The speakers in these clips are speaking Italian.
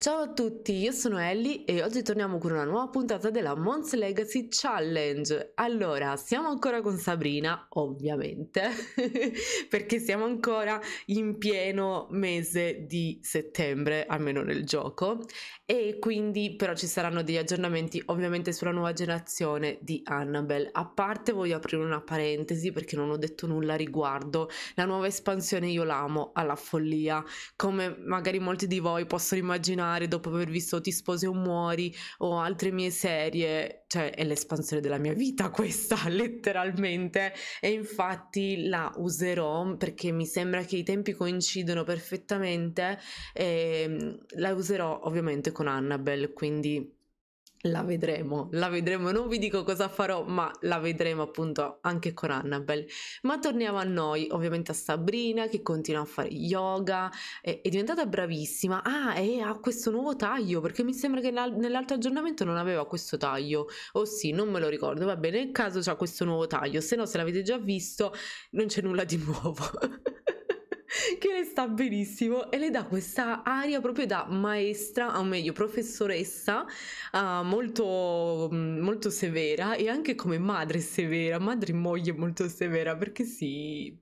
Ciao a tutti, io sono Ellie e oggi torniamo con una nuova puntata della Mons Legacy Challenge. Allora, siamo ancora con Sabrina, ovviamente, perché siamo ancora in pieno mese di settembre, almeno nel gioco, e quindi però ci saranno degli aggiornamenti ovviamente sulla nuova generazione di Annabelle. A parte voglio aprire una parentesi perché non ho detto nulla riguardo, la nuova espansione io l'amo alla follia, come magari molti di voi possono immaginare tornare dopo aver visto Ti sposi o muori o altre mie serie, cioè è l'espansione della mia vita questa letteralmente e infatti la userò perché mi sembra che i tempi coincidono perfettamente e ehm, la userò ovviamente con Annabelle, quindi la vedremo, la vedremo, non vi dico cosa farò, ma la vedremo appunto anche con Annabelle. Ma torniamo a noi, ovviamente a Sabrina che continua a fare yoga, è, è diventata bravissima, ah e ha questo nuovo taglio, perché mi sembra che nell'altro aggiornamento non aveva questo taglio, o oh, sì, non me lo ricordo, va bene, nel caso c'ha questo nuovo taglio, se no se l'avete già visto non c'è nulla di nuovo. che le sta benissimo e le dà questa aria proprio da maestra, o meglio professoressa, uh, molto, mm, molto severa e anche come madre severa, madre e moglie molto severa perché sì,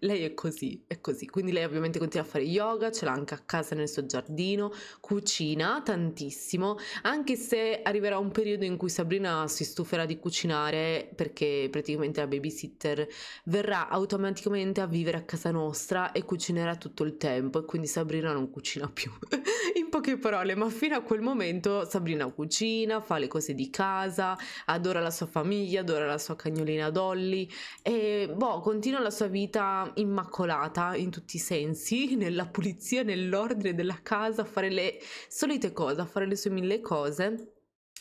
lei è così, è così. Quindi lei ovviamente continua a fare yoga, ce l'ha anche a casa nel suo giardino, cucina tantissimo, anche se arriverà un periodo in cui Sabrina si stuferà di cucinare perché praticamente la babysitter verrà automaticamente a vivere a casa nostra e cucinerà tutto il tempo e quindi Sabrina non cucina più. In poche parole, ma fino a quel momento Sabrina cucina, fa le cose di casa, adora la sua famiglia, adora la sua cagnolina Dolly e boh, continua la sua vita immacolata in tutti i sensi, nella pulizia, nell'ordine della casa, a fare le solite cose, a fare le sue mille cose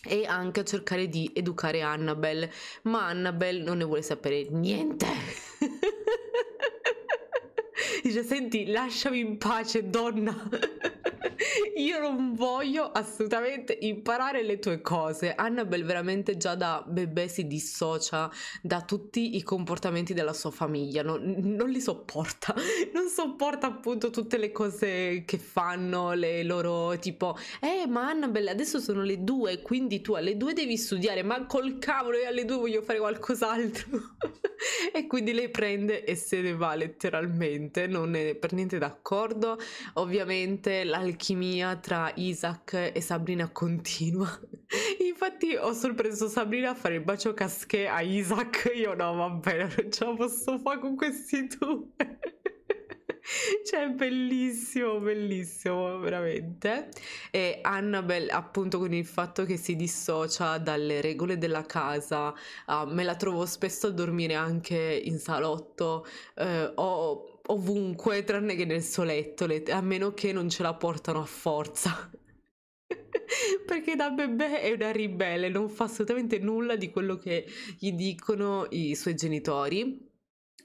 e anche a cercare di educare Annabelle, ma Annabelle non ne vuole sapere niente. dice senti lasciami in pace donna io non voglio assolutamente imparare le tue cose. Annabelle veramente già da bebè si dissocia da tutti i comportamenti della sua famiglia, non, non li sopporta, non sopporta appunto tutte le cose che fanno, le loro tipo, eh ma Annabelle adesso sono le due, quindi tu alle due devi studiare, ma col cavolo io alle due voglio fare qualcos'altro. e quindi lei prende e se ne va letteralmente, non è per niente d'accordo. Ovviamente l'alchimia mia tra Isaac e Sabrina continua. Infatti ho sorpreso Sabrina a fare il bacio casché a Isaac. Io no, vabbè, non ce la posso fare con questi due. cioè, bellissimo, bellissimo, veramente. E Annabelle, appunto, con il fatto che si dissocia dalle regole della casa, uh, me la trovo spesso a dormire anche in salotto. Uh, eh, o ovunque tranne che nel suo letto, a meno che non ce la portano a forza. Perché da bebè è una ribelle, non fa assolutamente nulla di quello che gli dicono i suoi genitori.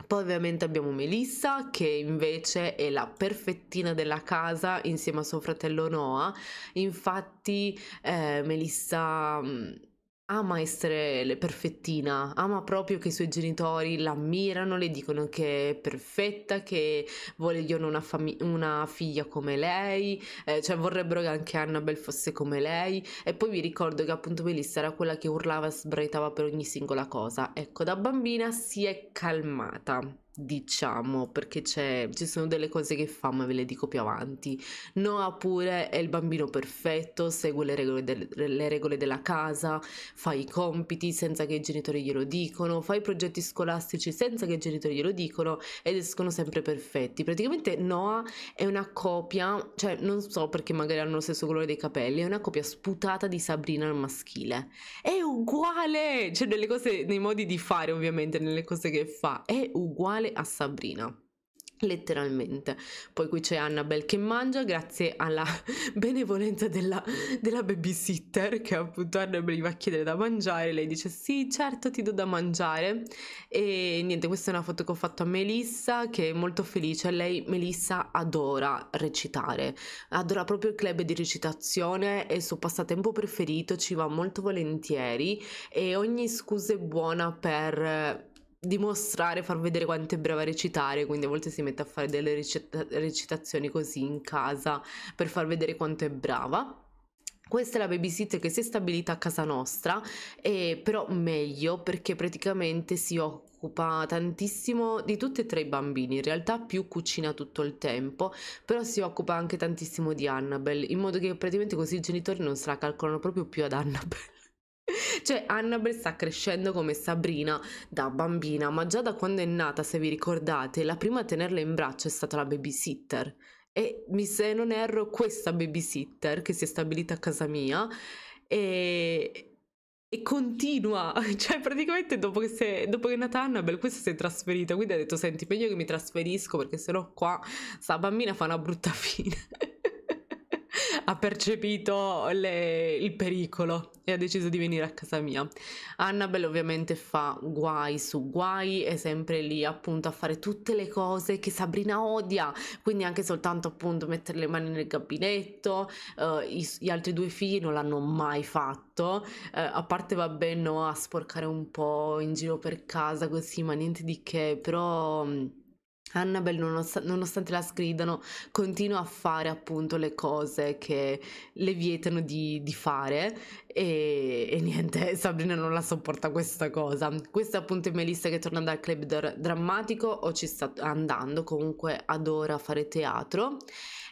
Poi ovviamente abbiamo Melissa che invece è la perfettina della casa insieme a suo fratello Noah. Infatti eh, Melissa mm, ama essere perfettina, ama proprio che i suoi genitori l'ammirano, le dicono che è perfetta, che vogliono una, fam- una figlia come lei, eh, cioè vorrebbero che anche Annabelle fosse come lei. E poi vi ricordo che appunto Melissa era quella che urlava e sbraitava per ogni singola cosa. Ecco, da bambina si è calmata diciamo perché ci sono delle cose che fa ma ve le dico più avanti Noah pure è il bambino perfetto segue le regole, de- le regole della casa fa i compiti senza che i genitori glielo dicono fa i progetti scolastici senza che i genitori glielo dicono ed escono sempre perfetti praticamente Noah è una copia cioè non so perché magari hanno lo stesso colore dei capelli è una copia sputata di Sabrina al maschile è uguale cioè nelle cose nei modi di fare ovviamente nelle cose che fa è uguale male a Sabrina letteralmente. Poi qui c'è Annabelle che mangia grazie alla benevolenza della, della babysitter che appunto Annabelle gli va a chiedere da mangiare, lei dice sì certo ti do da mangiare e niente questa è una foto che ho fatto a Melissa che è molto felice, lei Melissa adora recitare, adora proprio il club di recitazione è il suo passatempo preferito, ci va molto volentieri e ogni scusa è buona per dimostrare, far vedere quanto è brava a recitare, quindi a volte si mette a fare delle recita- recitazioni così in casa per far vedere quanto è brava. Questa è la babysitter che si è stabilita a casa nostra, e però meglio perché praticamente si occupa tantissimo di tutti e tre i bambini, in realtà più cucina tutto il tempo, però si occupa anche tantissimo di Annabelle, in modo che praticamente così i genitori non se la calcolano proprio più ad Annabelle. Cioè, Annabelle sta crescendo come Sabrina da bambina, ma già da quando è nata, se vi ricordate, la prima a tenerla in braccio è stata la babysitter. E se non erro, questa babysitter che si è stabilita a casa mia e, e continua, cioè praticamente dopo che, se, dopo che, è nata Annabelle, questa si è trasferita, quindi ha detto senti, meglio che mi trasferisco perché sennò qua sta bambina fa una brutta fine ha percepito le, il pericolo e ha deciso di venire a casa mia. Annabelle ovviamente fa guai su guai, è sempre lì appunto a fare tutte le cose che Sabrina odia, quindi anche soltanto appunto mettere le mani nel gabinetto, uh, i, gli altri due figli non l'hanno mai fatto, uh, a parte vabbè no a sporcare un po' in giro per casa così, ma niente di che, però mm, Annabelle, nonost- nonostante la sgridano, continua a fare appunto le cose che le vietano di, di fare e, e, niente, Sabrina non la sopporta questa cosa. Questa appunto è Melissa che torna dal club dr- drammatico o ci sta andando, comunque adora fare teatro.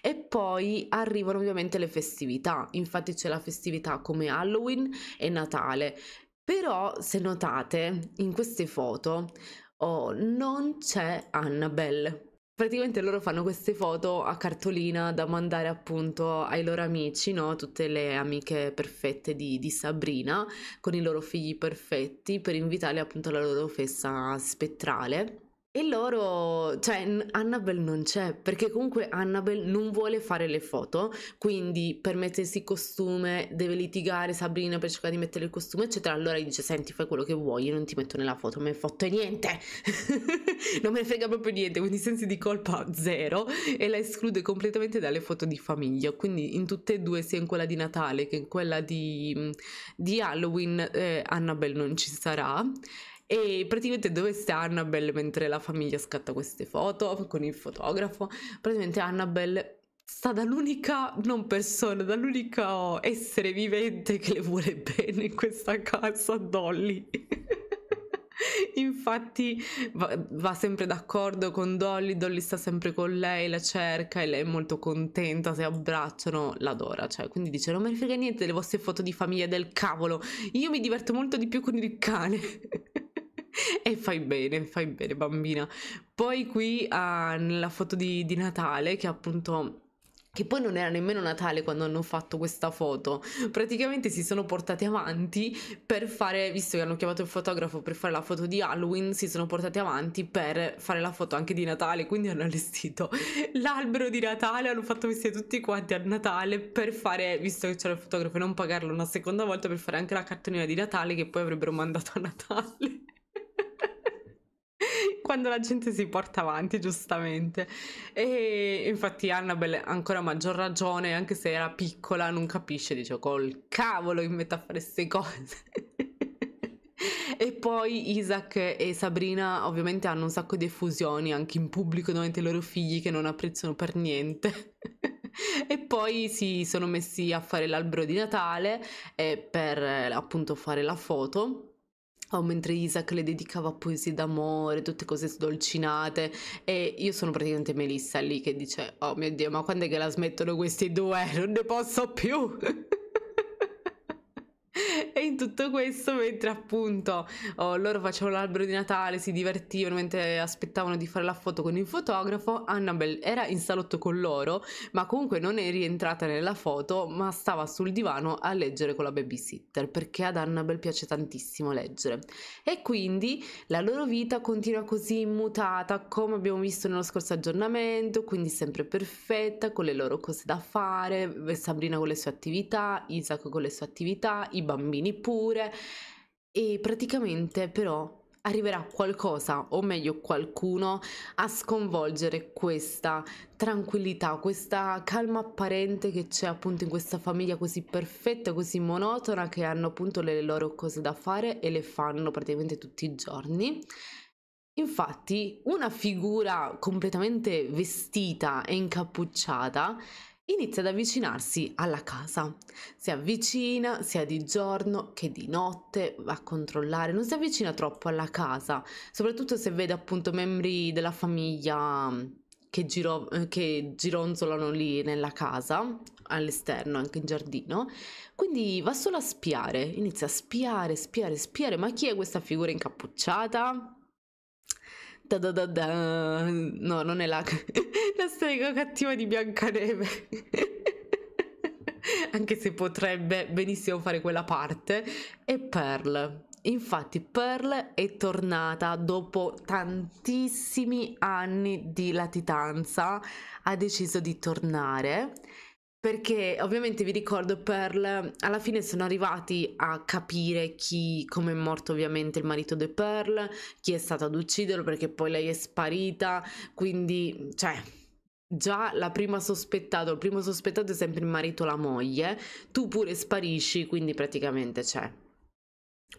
E poi arrivano ovviamente le festività, infatti c'è la festività come Halloween e Natale. Però se notate in queste foto oh, non c'è Annabelle. Praticamente loro fanno queste foto a cartolina da mandare appunto ai loro amici, no? tutte le amiche perfette di, di, Sabrina, con i loro figli perfetti, per invitarli appunto alla loro festa spettrale. E loro, cioè, Annabelle non c'è, perché comunque Annabelle non vuole fare le foto, quindi per mettersi il costume deve litigare Sabrina per cercare di mettere il costume, eccetera. Allora gli dice, senti, fai quello che vuoi, io non ti metto nella foto, non mi hai fatto niente, non me ne frega proprio niente, quindi sensi di colpa zero e la esclude completamente dalle foto di famiglia. Quindi in tutte e due, sia in quella di Natale che in quella di, di Halloween, eh, Annabelle non ci sarà e praticamente dove sta Annabelle mentre la famiglia scatta queste foto con il fotografo? Praticamente Annabelle sta dall'unica non persona, dall'unico essere vivente che le vuole bene in questa casa, Dolly. Infatti va, va sempre d'accordo con Dolly, Dolly sta sempre con lei, la cerca e lei è molto contenta, se abbracciano, l'adora, cioè, quindi dice non me ne frega niente delle vostre foto di famiglia del cavolo, io mi diverto molto di più con il cane. e fai bene, fai bene bambina. Poi qui ah, nella foto di, di Natale, che appunto che poi non era nemmeno Natale quando hanno fatto questa foto, praticamente si sono portati avanti per fare, visto che hanno chiamato il fotografo per fare la foto di Halloween, si sono portati avanti per fare la foto anche di Natale, quindi hanno allestito l'albero di Natale, hanno fatto vestire tutti quanti a Natale per fare, visto che c'era il fotografo e non pagarlo una seconda volta, per fare anche la cartonina di Natale che poi avrebbero mandato a Natale. quando la gente si porta avanti, giustamente. E infatti Annabelle ha ancora maggior ragione, anche se era piccola, non capisce, dice, col cavolo in metà fare queste cose. e poi Isaac e Sabrina ovviamente hanno un sacco di effusioni anche in pubblico davanti ai loro figli che non apprezzano per niente. e poi si sono messi a fare l'albero di Natale eh, per eh, appunto fare la foto o ah, mentre Isaac le dedicava poesie d'amore, tutte cose sdolcinate e io sono praticamente Melissa lì che dice oh mio dio ma quando è che la smettono questi due? Non ne posso più! in tutto questo mentre appunto oh, loro facevano l'albero di Natale, si divertivano mentre aspettavano di fare la foto con il fotografo, Annabelle era in salotto con loro, ma comunque non è rientrata nella foto, ma stava sul divano a leggere con la babysitter, perché ad Annabelle piace tantissimo leggere. E quindi la loro vita continua così immutata, come abbiamo visto nello scorso aggiornamento, quindi sempre perfetta, con le loro cose da fare, Sabrina con le sue attività, Isaac con le sue attività, i bambini pure e praticamente però arriverà qualcosa, o meglio qualcuno, a sconvolgere questa tranquillità, questa calma apparente che c'è appunto in questa famiglia così perfetta, così monotona, che hanno appunto le loro cose da fare e le fanno praticamente tutti i giorni. Infatti, una figura completamente vestita e incappucciata Inizia ad avvicinarsi alla casa. Si avvicina sia di giorno che di notte, va a controllare, non si avvicina troppo alla casa, soprattutto se vede appunto membri della famiglia mm, che, giro, eh, che gironzolano lì nella casa, all'esterno, anche in giardino. Quindi va solo a spiare, inizia a spiare, spiare, spiare, ma chi è questa figura incappucciata? Da da da da. No, non è la, la strega cattiva di Biancaneve. Anche se potrebbe benissimo fare quella parte. E Pearl. Infatti Pearl è tornata dopo tantissimi anni di latitanza, ha deciso di tornare perché ovviamente vi ricordo Pearl, alla fine sono arrivati a capire chi, come è morto ovviamente il marito di Pearl, chi è stato ad ucciderlo perché poi lei è sparita, quindi cioè già la prima sospettata, il primo sospettato è sempre il marito o la moglie, tu pure sparisci, quindi praticamente c'è. Cioè,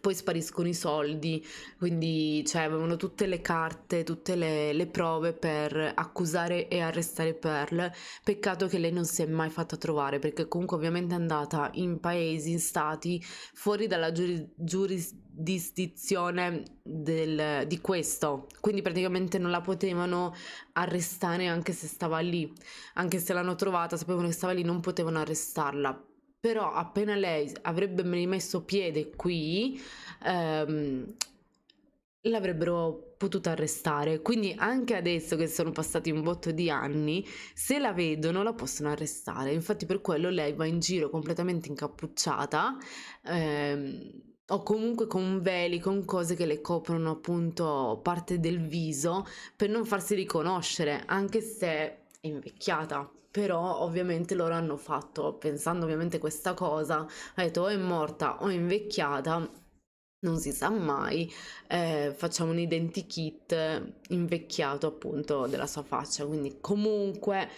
poi spariscono i soldi, quindi cioè, avevano tutte le carte, tutte le, le, prove per accusare e arrestare Pearl. Peccato che lei non si è mai fatta trovare, perché comunque ovviamente è andata in paesi, in stati fuori dalla giuri, giurisdizione del, di questo. Quindi praticamente non la potevano arrestare anche se stava lì. Anche se l'hanno trovata, sapevano che stava lì, non potevano arrestarla però appena lei avrebbe rimesso piede qui, ehm, l'avrebbero potuta arrestare. Quindi anche adesso che sono passati un botto di anni, se la vedono la possono arrestare. Infatti per quello lei va in giro completamente incappucciata. Ehm, o comunque con veli, con cose che le coprono appunto parte del viso per non farsi riconoscere, anche se è invecchiata però ovviamente loro hanno fatto, pensando ovviamente questa cosa, ha detto o è morta o è invecchiata, non si sa mai, eh, facciamo un identikit invecchiato appunto della sua faccia, quindi comunque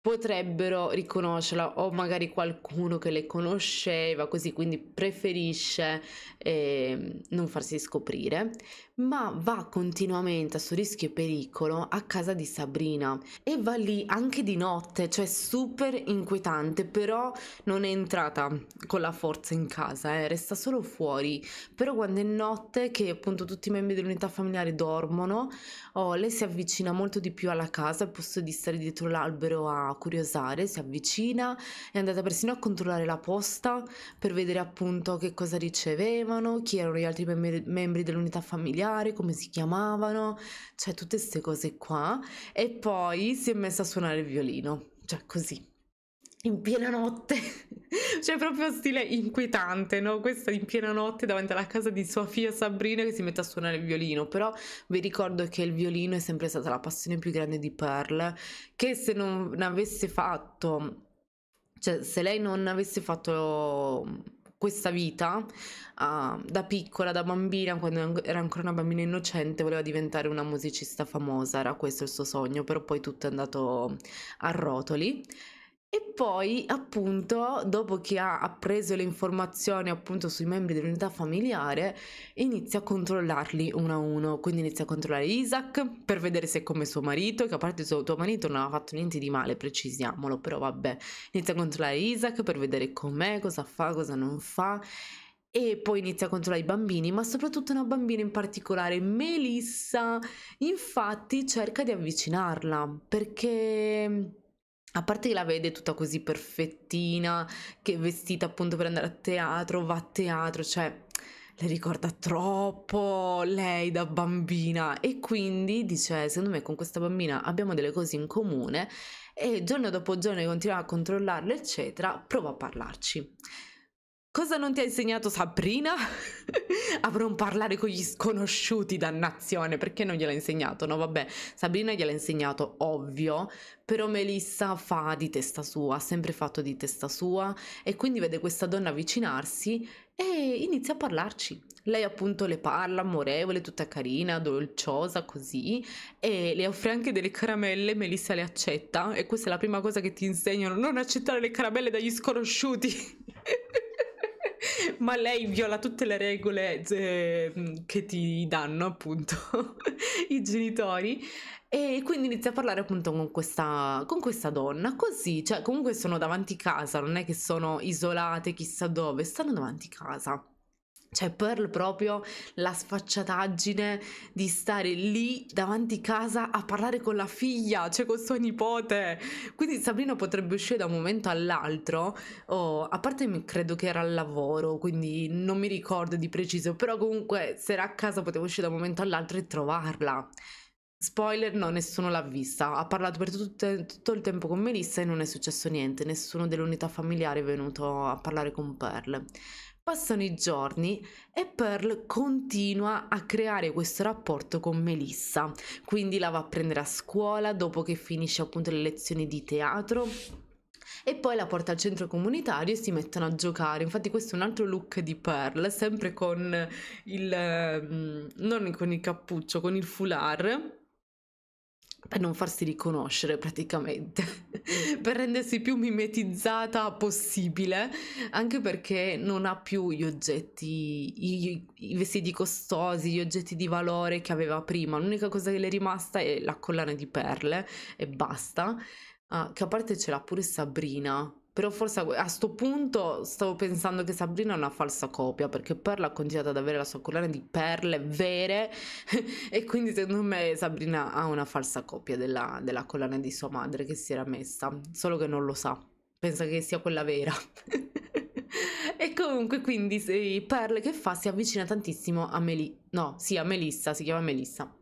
potrebbero riconoscerla o magari qualcuno che le conosceva così quindi preferisce eh, non farsi scoprire ma va continuamente a suo rischio e pericolo a casa di Sabrina e va lì anche di notte, cioè super inquietante, però non è entrata con la forza in casa, eh, resta solo fuori, però quando è notte che appunto tutti i membri dell'unità familiare dormono, oh, lei si avvicina molto di più alla casa al posto di stare dietro l'albero a curiosare, si avvicina, è andata persino a controllare la posta per vedere appunto che cosa ricevevano, chi erano gli altri membri, membri dell'unità familiare familiare, come si chiamavano, cioè tutte queste cose qua. E poi si è messa a suonare il violino, cioè così. In piena notte, cioè proprio stile inquietante, no? Questa in piena notte davanti alla casa di sua figlia Sabrina che si mette a suonare il violino, però vi ricordo che il violino è sempre stata la passione più grande di Pearl, che se non avesse fatto, cioè se lei non avesse fatto questa vita, uh, da piccola, da bambina, quando era ancora una bambina innocente, voleva diventare una musicista famosa, era questo il suo sogno, però poi tutto è andato a rotoli e poi, appunto, dopo che ha appreso le informazioni appunto sui membri dell'unità familiare, inizia a controllarli uno a uno. Quindi inizia a controllare Isaac per vedere se è come suo marito, che a parte suo, tuo marito non aveva fatto niente di male, precisiamolo, però vabbè. Inizia a controllare Isaac per vedere com'è, cosa fa, cosa non fa. E poi inizia a controllare i bambini, ma soprattutto una bambina in particolare, Melissa. Infatti cerca di avvicinarla perché a parte che la vede tutta così perfettina, che è vestita appunto per andare a teatro, va a teatro, cioè le ricorda troppo lei da bambina e quindi dice secondo me con questa bambina abbiamo delle cose in comune e giorno dopo giorno continua a controllarle eccetera, prova a parlarci. Cosa non ti ha insegnato Sabrina? Avrò un parlare con gli sconosciuti, dannazione, perché non gliel'ha insegnato? No, vabbè, Sabrina gliel'ha insegnato, ovvio, però Melissa fa di testa sua, ha sempre fatto di testa sua e quindi vede questa donna avvicinarsi e inizia a parlarci. Lei appunto le parla, amorevole, tutta carina, dolciosa, così, e le offre anche delle caramelle, Melissa le accetta, e questa è la prima cosa che ti insegnano, non accettare le caramelle dagli sconosciuti. ma lei viola tutte le regole ehm, che ti danno appunto i genitori e quindi inizia a parlare appunto con questa, con questa donna, così, cioè comunque sono davanti casa, non è che sono isolate chissà dove, stanno davanti casa. Cioè, Pearl proprio la sfacciataggine di stare lì davanti casa a parlare con la figlia, cioè con suo nipote. Quindi Sabrina potrebbe uscire da un momento all'altro, oh, a parte credo che era al lavoro, quindi non mi ricordo di preciso, però comunque se era a casa poteva uscire da un momento all'altro e trovarla. Spoiler, no, nessuno l'ha vista. Ha parlato per tutto, tutto, il tempo con Melissa e non è successo niente. Nessuno dell'unità familiare è venuto a parlare con Pearl. Passano i giorni e Pearl continua a creare questo rapporto con Melissa, quindi la va a prendere a scuola dopo che finisce appunto le lezioni di teatro e poi la porta al centro comunitario e si mettono a giocare. Infatti, questo è un altro look di Pearl, sempre con il mm, non con il cappuccio, con il foulard per non farsi riconoscere praticamente, mm. per rendersi più mimetizzata possibile, anche perché non ha più gli oggetti, i, i, vestiti costosi, gli oggetti di valore che aveva prima. L'unica cosa che le è rimasta è la collana di perle e basta, uh, che a parte ce l'ha pure Sabrina, però forse a questo punto stavo pensando che Sabrina è una falsa copia, perché Pearl ha continuato ad avere la sua collana di perle vere e quindi secondo me Sabrina ha una falsa copia della, della collana di sua madre che si era messa, solo che non lo sa, pensa che sia quella vera. e comunque quindi Perle che fa si avvicina tantissimo a Melissa, no, sì a Melissa, si chiama Melissa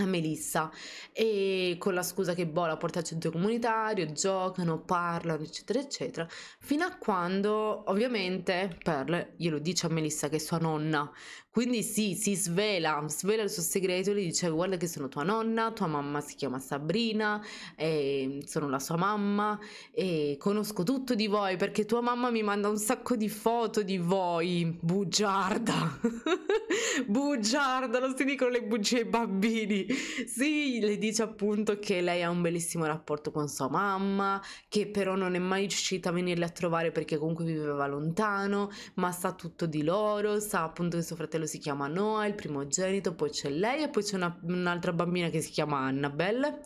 a Melissa e con la scusa che boh la porta al centro comunitario, giocano, parlano eccetera eccetera fino a quando ovviamente Pearl glielo dice a Melissa che è sua nonna quindi sì, si svela, svela il suo segreto e gli dice guarda che sono tua nonna, tua mamma si chiama Sabrina, ehm, sono la sua mamma e ehm, conosco tutto di voi perché tua mamma mi manda un sacco di foto di voi, bugiarda, bugiarda, non si dicono le bugie ai bambini. Sì, le dice appunto che lei ha un bellissimo rapporto con sua mamma, che però non è mai riuscita a venirle a trovare perché comunque viveva lontano, ma sa tutto di loro, sa appunto che suo fratello fratello si chiama Noah, il primogenito, poi c'è lei e poi c'è una, un'altra bambina che si chiama Annabelle.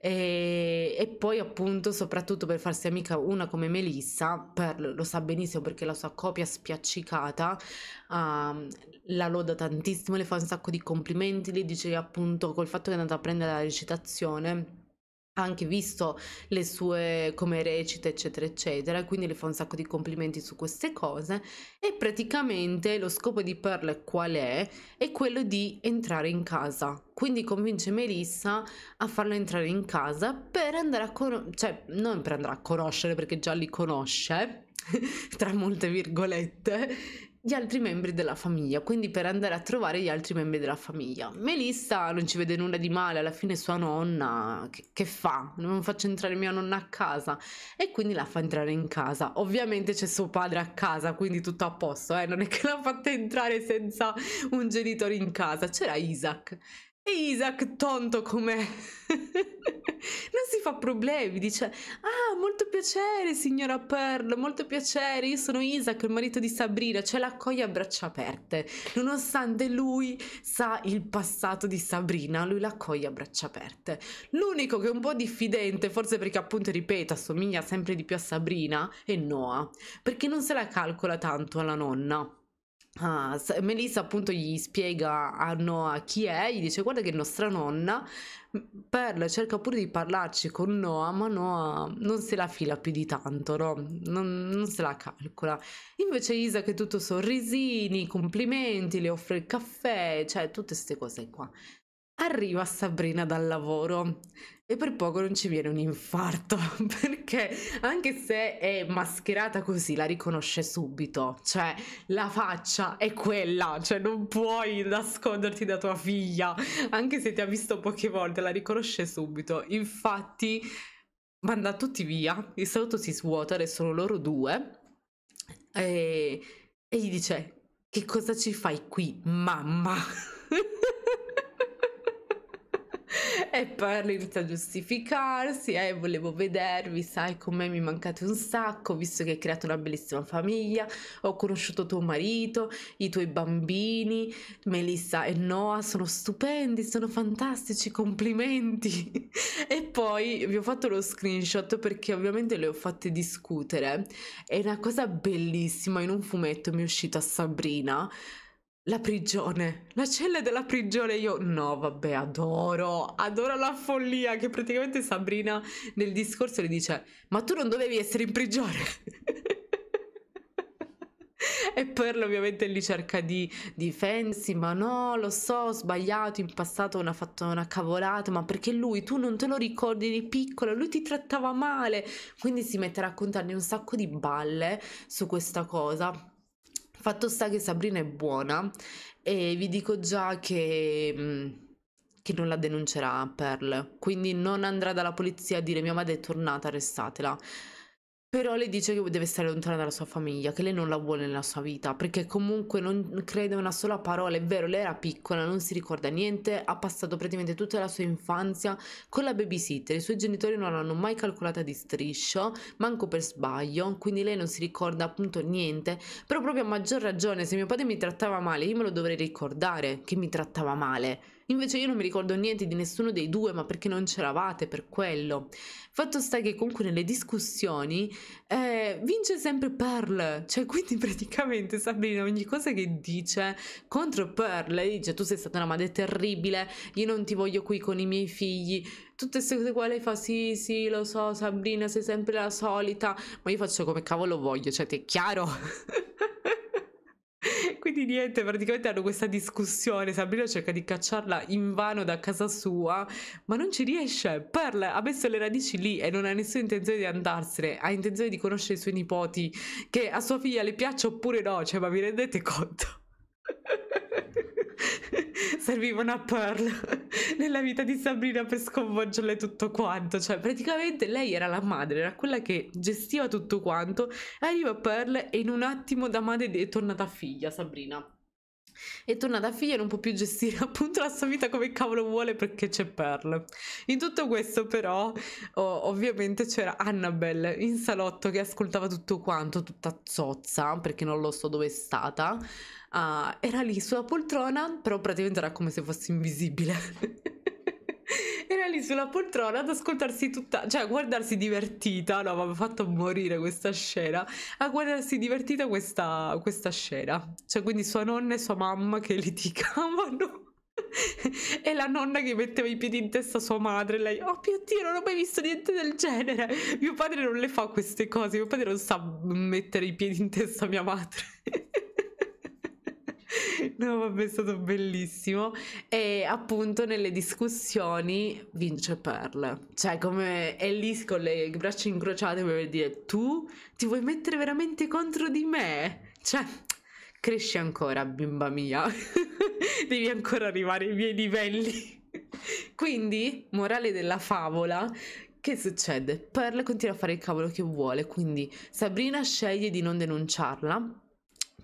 E, e, poi appunto soprattutto per farsi amica una come Melissa per, lo sa benissimo perché la sua copia spiaccicata uh, la loda tantissimo le fa un sacco di complimenti le dice appunto col fatto che è andata a prendere la recitazione anche visto le sue come recita eccetera eccetera quindi le fa un sacco di complimenti su queste cose e praticamente lo scopo di Pearl qual è? è quello di entrare in casa quindi convince Melissa a farlo entrare in casa per andare a conoscere cioè non per andare a conoscere perché già li conosce tra molte virgolette gli altri membri della famiglia, quindi per andare a trovare gli altri membri della famiglia. Melissa non ci vede nulla di male, alla fine sua nonna che, che, fa? Non faccio entrare mia nonna a casa e quindi la fa entrare in casa. Ovviamente c'è suo padre a casa, quindi tutto a posto, eh? non è che l'ha fatta entrare senza un genitore in casa, c'era Isaac Isaac, tonto com'è, non si fa problemi, dice Ah, molto piacere signora Pearl, molto piacere, io sono Isaac, il marito di Sabrina, cioè l'accoglie a braccia aperte. Nonostante lui sa il passato di Sabrina, lui l'accoglie a braccia aperte. L'unico che è un po' diffidente, forse perché appunto, ripeto, assomiglia sempre di più a Sabrina, è Noah, perché non se la calcola tanto alla nonna. Ah, Melissa appunto gli spiega a Noah chi è, gli dice guarda che è nostra nonna Pearl cerca pure di parlarci con Noah, ma Noah non se la fila più di tanto, no? non, non, se la calcola. Invece Isaac è tutto sorrisini, complimenti, le offre il caffè, cioè tutte queste cose qua. Arriva Sabrina dal lavoro e per poco non ci viene un infarto perché anche se è mascherata così la riconosce subito, cioè la faccia è quella, cioè non puoi nasconderti da tua figlia, anche se ti ha visto poche volte la riconosce subito. Infatti manda tutti via, il saluto si svuota, sono loro due e, e gli dice che cosa ci fai qui mamma? e poi lui inizia a giustificarsi, eh, volevo vedervi, sai con me mi mancate un sacco, visto che hai creato una bellissima famiglia, ho conosciuto tuo marito, i tuoi bambini, Melissa e Noah sono stupendi, sono fantastici, complimenti. e poi vi ho fatto lo screenshot perché ovviamente le ho fatte discutere. È una cosa bellissima, in un fumetto mi è uscita Sabrina la prigione, la cella della prigione. Io no, vabbè, adoro, adoro la follia che praticamente Sabrina nel discorso le dice: Ma tu non dovevi essere in prigione. e Perla ovviamente lì cerca di difendersi, ma no, lo so, ho sbagliato, in passato non ha fatto una cavolata, ma perché lui, tu non te lo ricordi di piccolo, lui ti trattava male, quindi si mette a raccontarne un sacco di balle su questa cosa, Fatto sta che Sabrina è buona e vi dico già che, che non la denuncerà Pearl, quindi non andrà dalla polizia a dire mia madre è tornata, arrestatela. Però le dice che deve stare lontana dalla sua famiglia, che lei non la vuole nella sua vita, perché comunque non crede una sola parola. È vero, lei era piccola, non si ricorda niente, ha passato praticamente tutta la sua infanzia con la babysitter. I suoi genitori non l'hanno mai calcolata di striscio, manco per sbaglio, quindi lei non si ricorda appunto niente. Però proprio a maggior ragione, se mio padre mi trattava male, io me lo dovrei ricordare che mi trattava male Invece io non mi ricordo niente di nessuno dei due, ma perché non c'eravate per quello. Fatto sta che comunque nelle discussioni eh, vince sempre Pearl, cioè quindi praticamente Sabrina ogni cosa che dice contro Pearl, dice tu sei stata una madre terribile, io non ti voglio qui con i miei figli, tutte queste cose qua lei fa sì sì lo so Sabrina sei sempre la solita, ma io faccio come cavolo voglio, cioè ti è chiaro? Quindi niente, praticamente hanno questa discussione, Sabrina cerca di cacciarla in vano da casa sua, ma non ci riesce. Pearl ha messo le radici lì e non ha nessuna intenzione di andarsene, ha intenzione di conoscere i suoi nipoti, che a sua figlia le piaccia oppure no, cioè ma vi rendete conto? servivano a Pearl nella vita di Sabrina per sconvolgerle tutto quanto, cioè praticamente lei era la madre, era quella che gestiva tutto quanto, arriva Pearl e in un attimo da madre è tornata figlia Sabrina. È tornata figlia e non può più gestire appunto la sua vita come cavolo vuole perché c'è Pearl. In tutto questo, però, oh, ovviamente c'era Annabelle in salotto che ascoltava tutto quanto, tutta zozza, perché non lo so dove è stata uh, era lì sulla poltrona, però praticamente era come se fosse invisibile. era lì sulla poltrona ad ascoltarsi tutta, cioè a guardarsi divertita, no, mi ha fatto morire questa scena, a guardarsi divertita questa, questa scena. Cioè quindi sua nonna e sua mamma che litigavano. e la nonna che metteva i piedi in testa a sua madre e lei oh mio dio non ho mai visto niente del genere mio padre non le fa queste cose mio padre non sa mettere i piedi in testa a mia madre No, vabbè, è stato bellissimo. E appunto nelle discussioni vince Pearl. Cioè, come è lì con le braccia incrociate per dire tu ti vuoi mettere veramente contro di me? Cioè, cresci ancora, bimba mia. Devi ancora arrivare ai miei livelli. Quindi, morale della favola, che succede? Pearl continua a fare il cavolo che vuole, quindi Sabrina sceglie di non denunciarla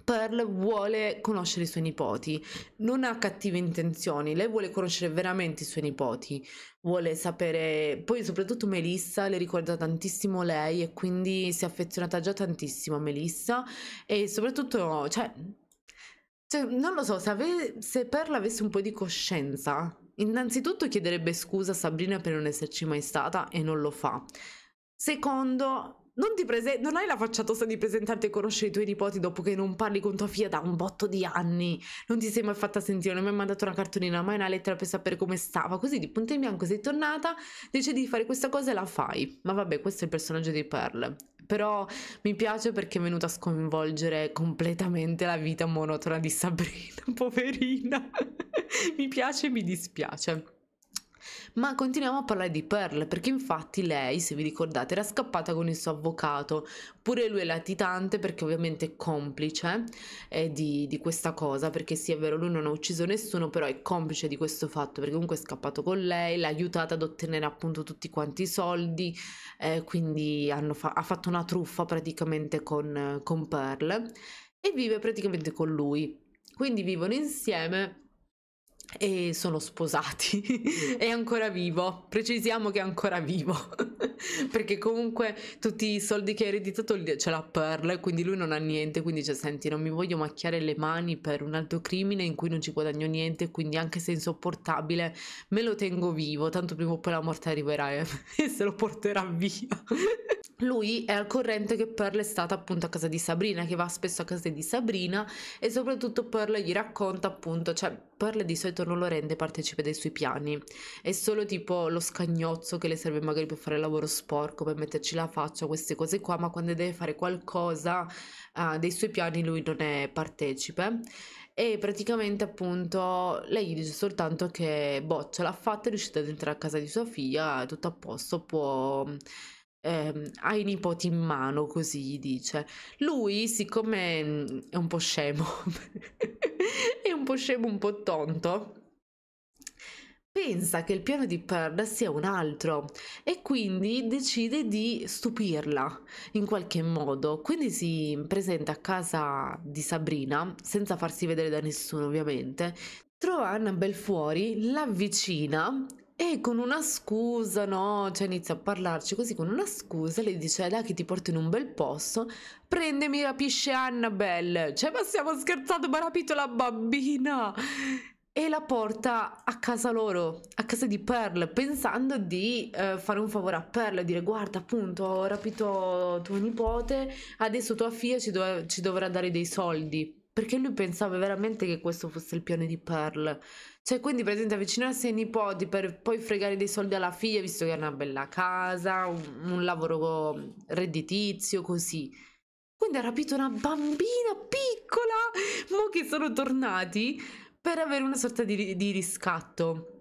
Pearl vuole conoscere i suoi nipoti, non ha cattive intenzioni, lei vuole conoscere veramente i suoi nipoti, vuole sapere, poi soprattutto Melissa le ricorda tantissimo lei e quindi si è affezionata già tantissimo a Melissa e soprattutto, cioè, cioè non lo so, se, ave... se Pearl avesse un po' di coscienza, innanzitutto chiederebbe scusa a Sabrina per non esserci mai stata e non lo fa. Secondo, non, prese- non, hai la faccia tosta di presentarti e conoscere i tuoi nipoti dopo che non parli con tua figlia da un botto di anni. Non ti sei mai fatta sentire, non mi hai mandato una cartolina, mai una lettera per sapere come stava. Così di punto in bianco sei tornata, decidi di fare questa cosa e la fai. Ma vabbè, questo è il personaggio di Pearl. Però mi piace perché è venuta a sconvolgere completamente la vita monotona di Sabrina, poverina. mi piace e mi dispiace ma continuiamo a parlare di Pearl perché infatti lei, se vi ricordate, era scappata con il suo avvocato, pure lui è latitante perché ovviamente è complice eh, di, di, questa cosa, perché sì è vero lui non ha ucciso nessuno, però è complice di questo fatto perché comunque è scappato con lei, l'ha aiutata ad ottenere appunto tutti quanti i soldi, eh, quindi fa ha fatto una truffa praticamente con, con Pearl e vive praticamente con lui. Quindi vivono insieme e sono sposati, mm. è ancora vivo, precisiamo che è ancora vivo, perché comunque tutti i soldi che ha ereditato ce l'ha Pearl, e quindi lui non ha niente, quindi dice senti non mi voglio macchiare le mani per un altro crimine in cui non ci guadagno niente, quindi anche se è insopportabile me lo tengo vivo, tanto prima o poi la morte arriverà eh, e se lo porterà via. Lui è al corrente che Pearl è stata appunto a casa di Sabrina, che va spesso a casa di Sabrina e soprattutto Pearl gli racconta appunto, cioè parla di solito non lo rende partecipe dei suoi piani, è solo tipo lo scagnozzo che le serve magari per fare lavoro sporco, per metterci la faccia, queste cose qua, ma quando deve fare qualcosa uh, dei suoi piani lui non è partecipe e praticamente appunto lei gli dice soltanto che boh ce l'ha fatta è riuscita ad entrare a casa di sua figlia tutto a posto può eh, ha i nipoti in mano, così gli dice. Lui, siccome mm, è un po' scemo, è un po' scemo, un po' tonto, pensa che il piano di Perda sia un altro e quindi decide di stupirla in qualche modo. Quindi si presenta a casa di Sabrina, senza farsi vedere da nessuno ovviamente, trova Annabelle fuori, l'avvicina e con una scusa, no, cioè inizia a parlarci così con una scusa, le dice dai che ti porto in un bel posto, prendemi rapisce Annabelle, cioè ma stiamo scherzando, ma ha rapito la bambina! E la porta a casa loro, a casa di Pearl, pensando di eh, fare un favore a Pearl e dire guarda appunto ho rapito tuo nipote, adesso tua figlia ci, dov ci dovrà dare dei soldi perché lui pensava veramente che questo fosse il piano di Pearl. Cioè, quindi, per esempio, avvicinarsi ai nipoti per poi fregare dei soldi alla figlia, visto che ha una bella casa, un, un lavoro redditizio, così. Quindi ha rapito una bambina piccola, mo che sono tornati per avere una sorta di, di riscatto.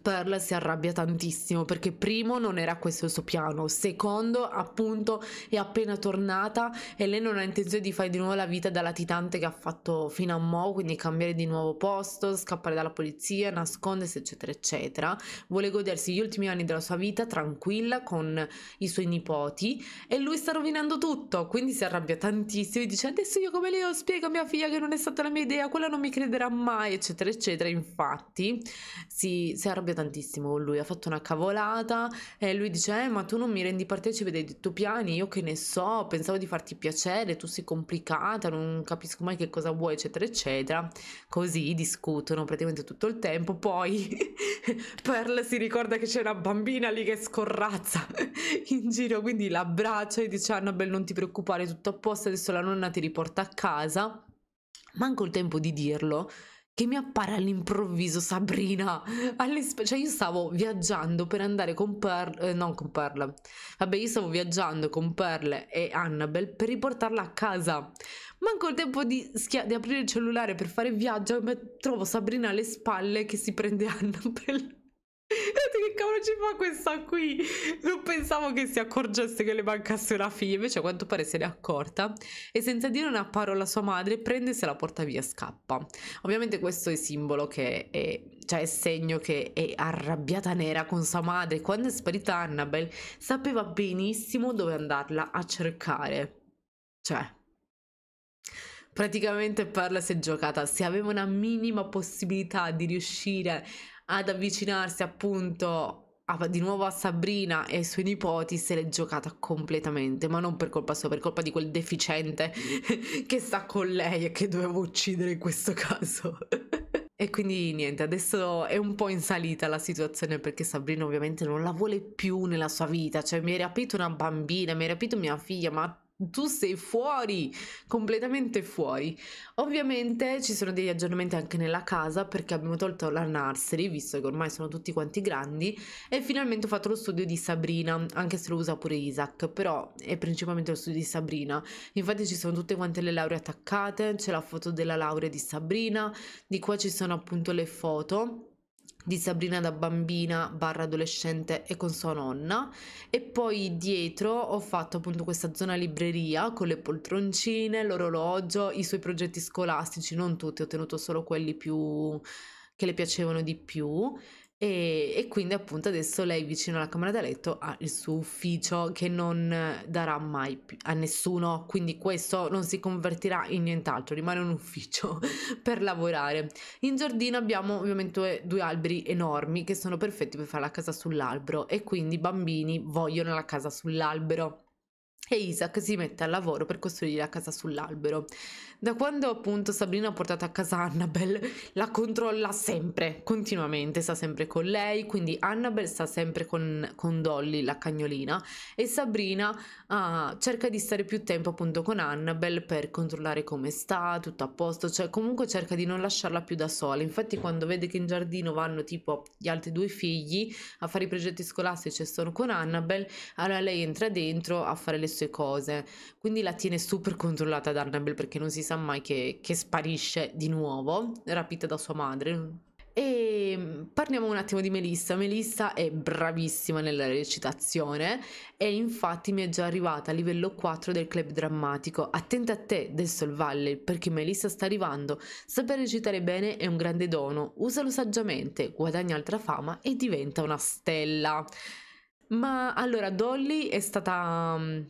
Pearl si arrabbia tantissimo perché primo non era questo il suo piano, secondo appunto è appena tornata e lei non ha intenzione di fare di nuovo la vita da latitante che ha fatto fino a mo, quindi cambiare di nuovo posto, scappare dalla polizia, nascondersi eccetera eccetera. Vuole godersi gli ultimi anni della sua vita tranquilla con i suoi nipoti e lui sta rovinando tutto, quindi si arrabbia tantissimo e dice adesso io come le spiego a mia figlia che non è stata la mia idea, quella non mi crederà mai eccetera eccetera. Infatti si, si arrabbia proprio tantissimo con lui, ha fatto una cavolata e lui dice eh, ma tu non mi rendi partecipe dei tuoi piani, io che ne so, pensavo di farti piacere, tu sei complicata, non capisco mai che cosa vuoi eccetera eccetera, così discutono praticamente tutto il tempo, poi Pearl si ricorda che c'è una bambina lì che scorrazza in giro, quindi l'abbraccia e dice Annabelle non ti preoccupare, tutto a posto, adesso la nonna ti riporta a casa manco il tempo di dirlo, che mi appare all'improvviso Sabrina. cioè io stavo viaggiando per andare con Pearl, eh, non con Pearl, vabbè io stavo viaggiando con Pearl e Annabelle per riportarla a casa. Manco il tempo di, di aprire il cellulare per fare viaggio, ma trovo Sabrina alle spalle che si prende Annabelle che cavolo ci fa questa qui? Non pensavo che si accorgesse che le mancasse una figlia, invece a quanto pare se n'è accorta e senza dire una parola a sua madre prende e se la porta via, e scappa. Ovviamente questo è simbolo che è, cioè è segno che è arrabbiata nera con sua madre. Quando è sparita Annabel sapeva benissimo dove andarla a cercare. Cioè, praticamente Perla si è giocata, se aveva una minima possibilità di riuscire ad avvicinarsi appunto a, di nuovo a Sabrina e ai suoi nipoti se l'è giocata completamente, ma non per colpa sua, per colpa di quel deficiente che sta con lei e che dovevo uccidere in questo caso. E quindi niente, adesso è un po' in salita la situazione perché Sabrina ovviamente non la vuole più nella sua vita, cioè mi hai rapito una bambina, mi hai rapito mia figlia, ma tu sei fuori, completamente fuori. Ovviamente ci sono degli aggiornamenti anche nella casa perché abbiamo tolto la nursery, visto che ormai sono tutti quanti grandi, e finalmente ho fatto lo studio di Sabrina, anche se lo usa pure Isaac, però è principalmente lo studio di Sabrina. Infatti ci sono tutte quante le lauree attaccate, c'è la foto della laurea di Sabrina, di qua ci sono appunto le foto di Sabrina da bambina barra adolescente e con sua nonna e poi dietro ho fatto appunto questa zona libreria con le poltroncine, l'orologio, i suoi progetti scolastici, non tutti, ho tenuto solo quelli più che le piacevano di più e, e, quindi appunto adesso lei vicino alla camera da letto ha il suo ufficio che non darà mai a nessuno, quindi questo non si convertirà in nient'altro, rimane un ufficio per lavorare. In giardino abbiamo ovviamente due alberi enormi che sono perfetti per fare la casa sull'albero e quindi i bambini vogliono la casa sull'albero e Isaac si mette al lavoro per costruire la casa sull'albero da quando appunto Sabrina ha portato a casa Annabelle, la controlla sempre, continuamente, sta sempre con lei, quindi Annabelle sta sempre con, con Dolly, la cagnolina, e Sabrina uh, cerca di stare più tempo appunto con Annabelle per controllare come sta, tutto a posto, cioè comunque cerca di non lasciarla più da sola, infatti quando vede che in giardino vanno tipo gli altri due figli a fare i progetti scolastici e sono con Annabelle, allora lei entra dentro a fare le sue cose, quindi la tiene super controllata da Annabelle perché non si sa sa mai che, che sparisce di nuovo, rapita da sua madre. E ehm, parliamo un attimo di Melissa. Melissa è bravissima nella recitazione e infatti mi è già arrivata a livello 4 del club drammatico. Attenta a te, Dessol Valley, perché Melissa sta arrivando. Saper recitare bene è un grande dono. Usalo saggiamente, guadagna altra fama e diventa una stella. Ma allora Dolly è stata mm,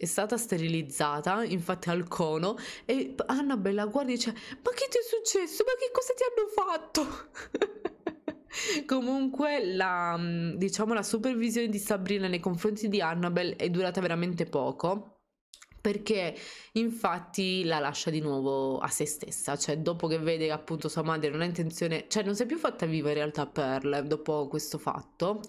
è stata sterilizzata, infatti al cono, e Annabelle la guarda e dice, ma che ti è successo? Ma che cosa ti hanno fatto? Comunque la, mm, diciamo, la supervisione di Sabrina nei confronti di Annabelle è durata veramente poco perché infatti la lascia di nuovo a se stessa, cioè dopo che vede che appunto sua madre non ha intenzione, cioè non si è più fatta viva in realtà Pearl dopo questo fatto,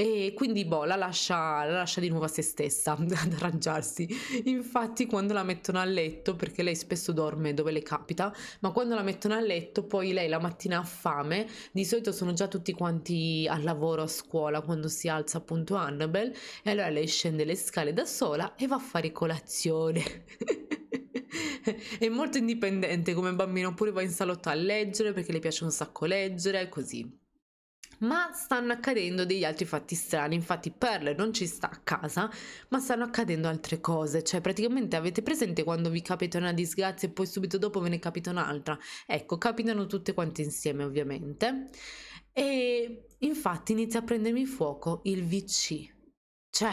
e quindi boh, la lascia, la lascia di nuovo a se stessa ad arrangiarsi. Infatti, quando la mettono a letto, perché lei spesso dorme dove le capita, ma quando la mettono a letto, poi lei la mattina ha fame. Di solito sono già tutti quanti al lavoro, a scuola, quando si alza appunto Annabelle. E allora lei scende le scale da sola e va a fare colazione. è molto indipendente come bambino, oppure va in salotto a leggere perché le piace un sacco leggere, così ma stanno accadendo degli altri fatti strani. Infatti, Pearl non ci sta a casa, ma stanno accadendo altre cose. Cioè, praticamente avete presente quando vi capita una disgrazia e poi subito dopo ve ne capita un'altra? Ecco, capitano tutte quante insieme, ovviamente. E infatti inizia a prendermi fuoco il VC. Cioè.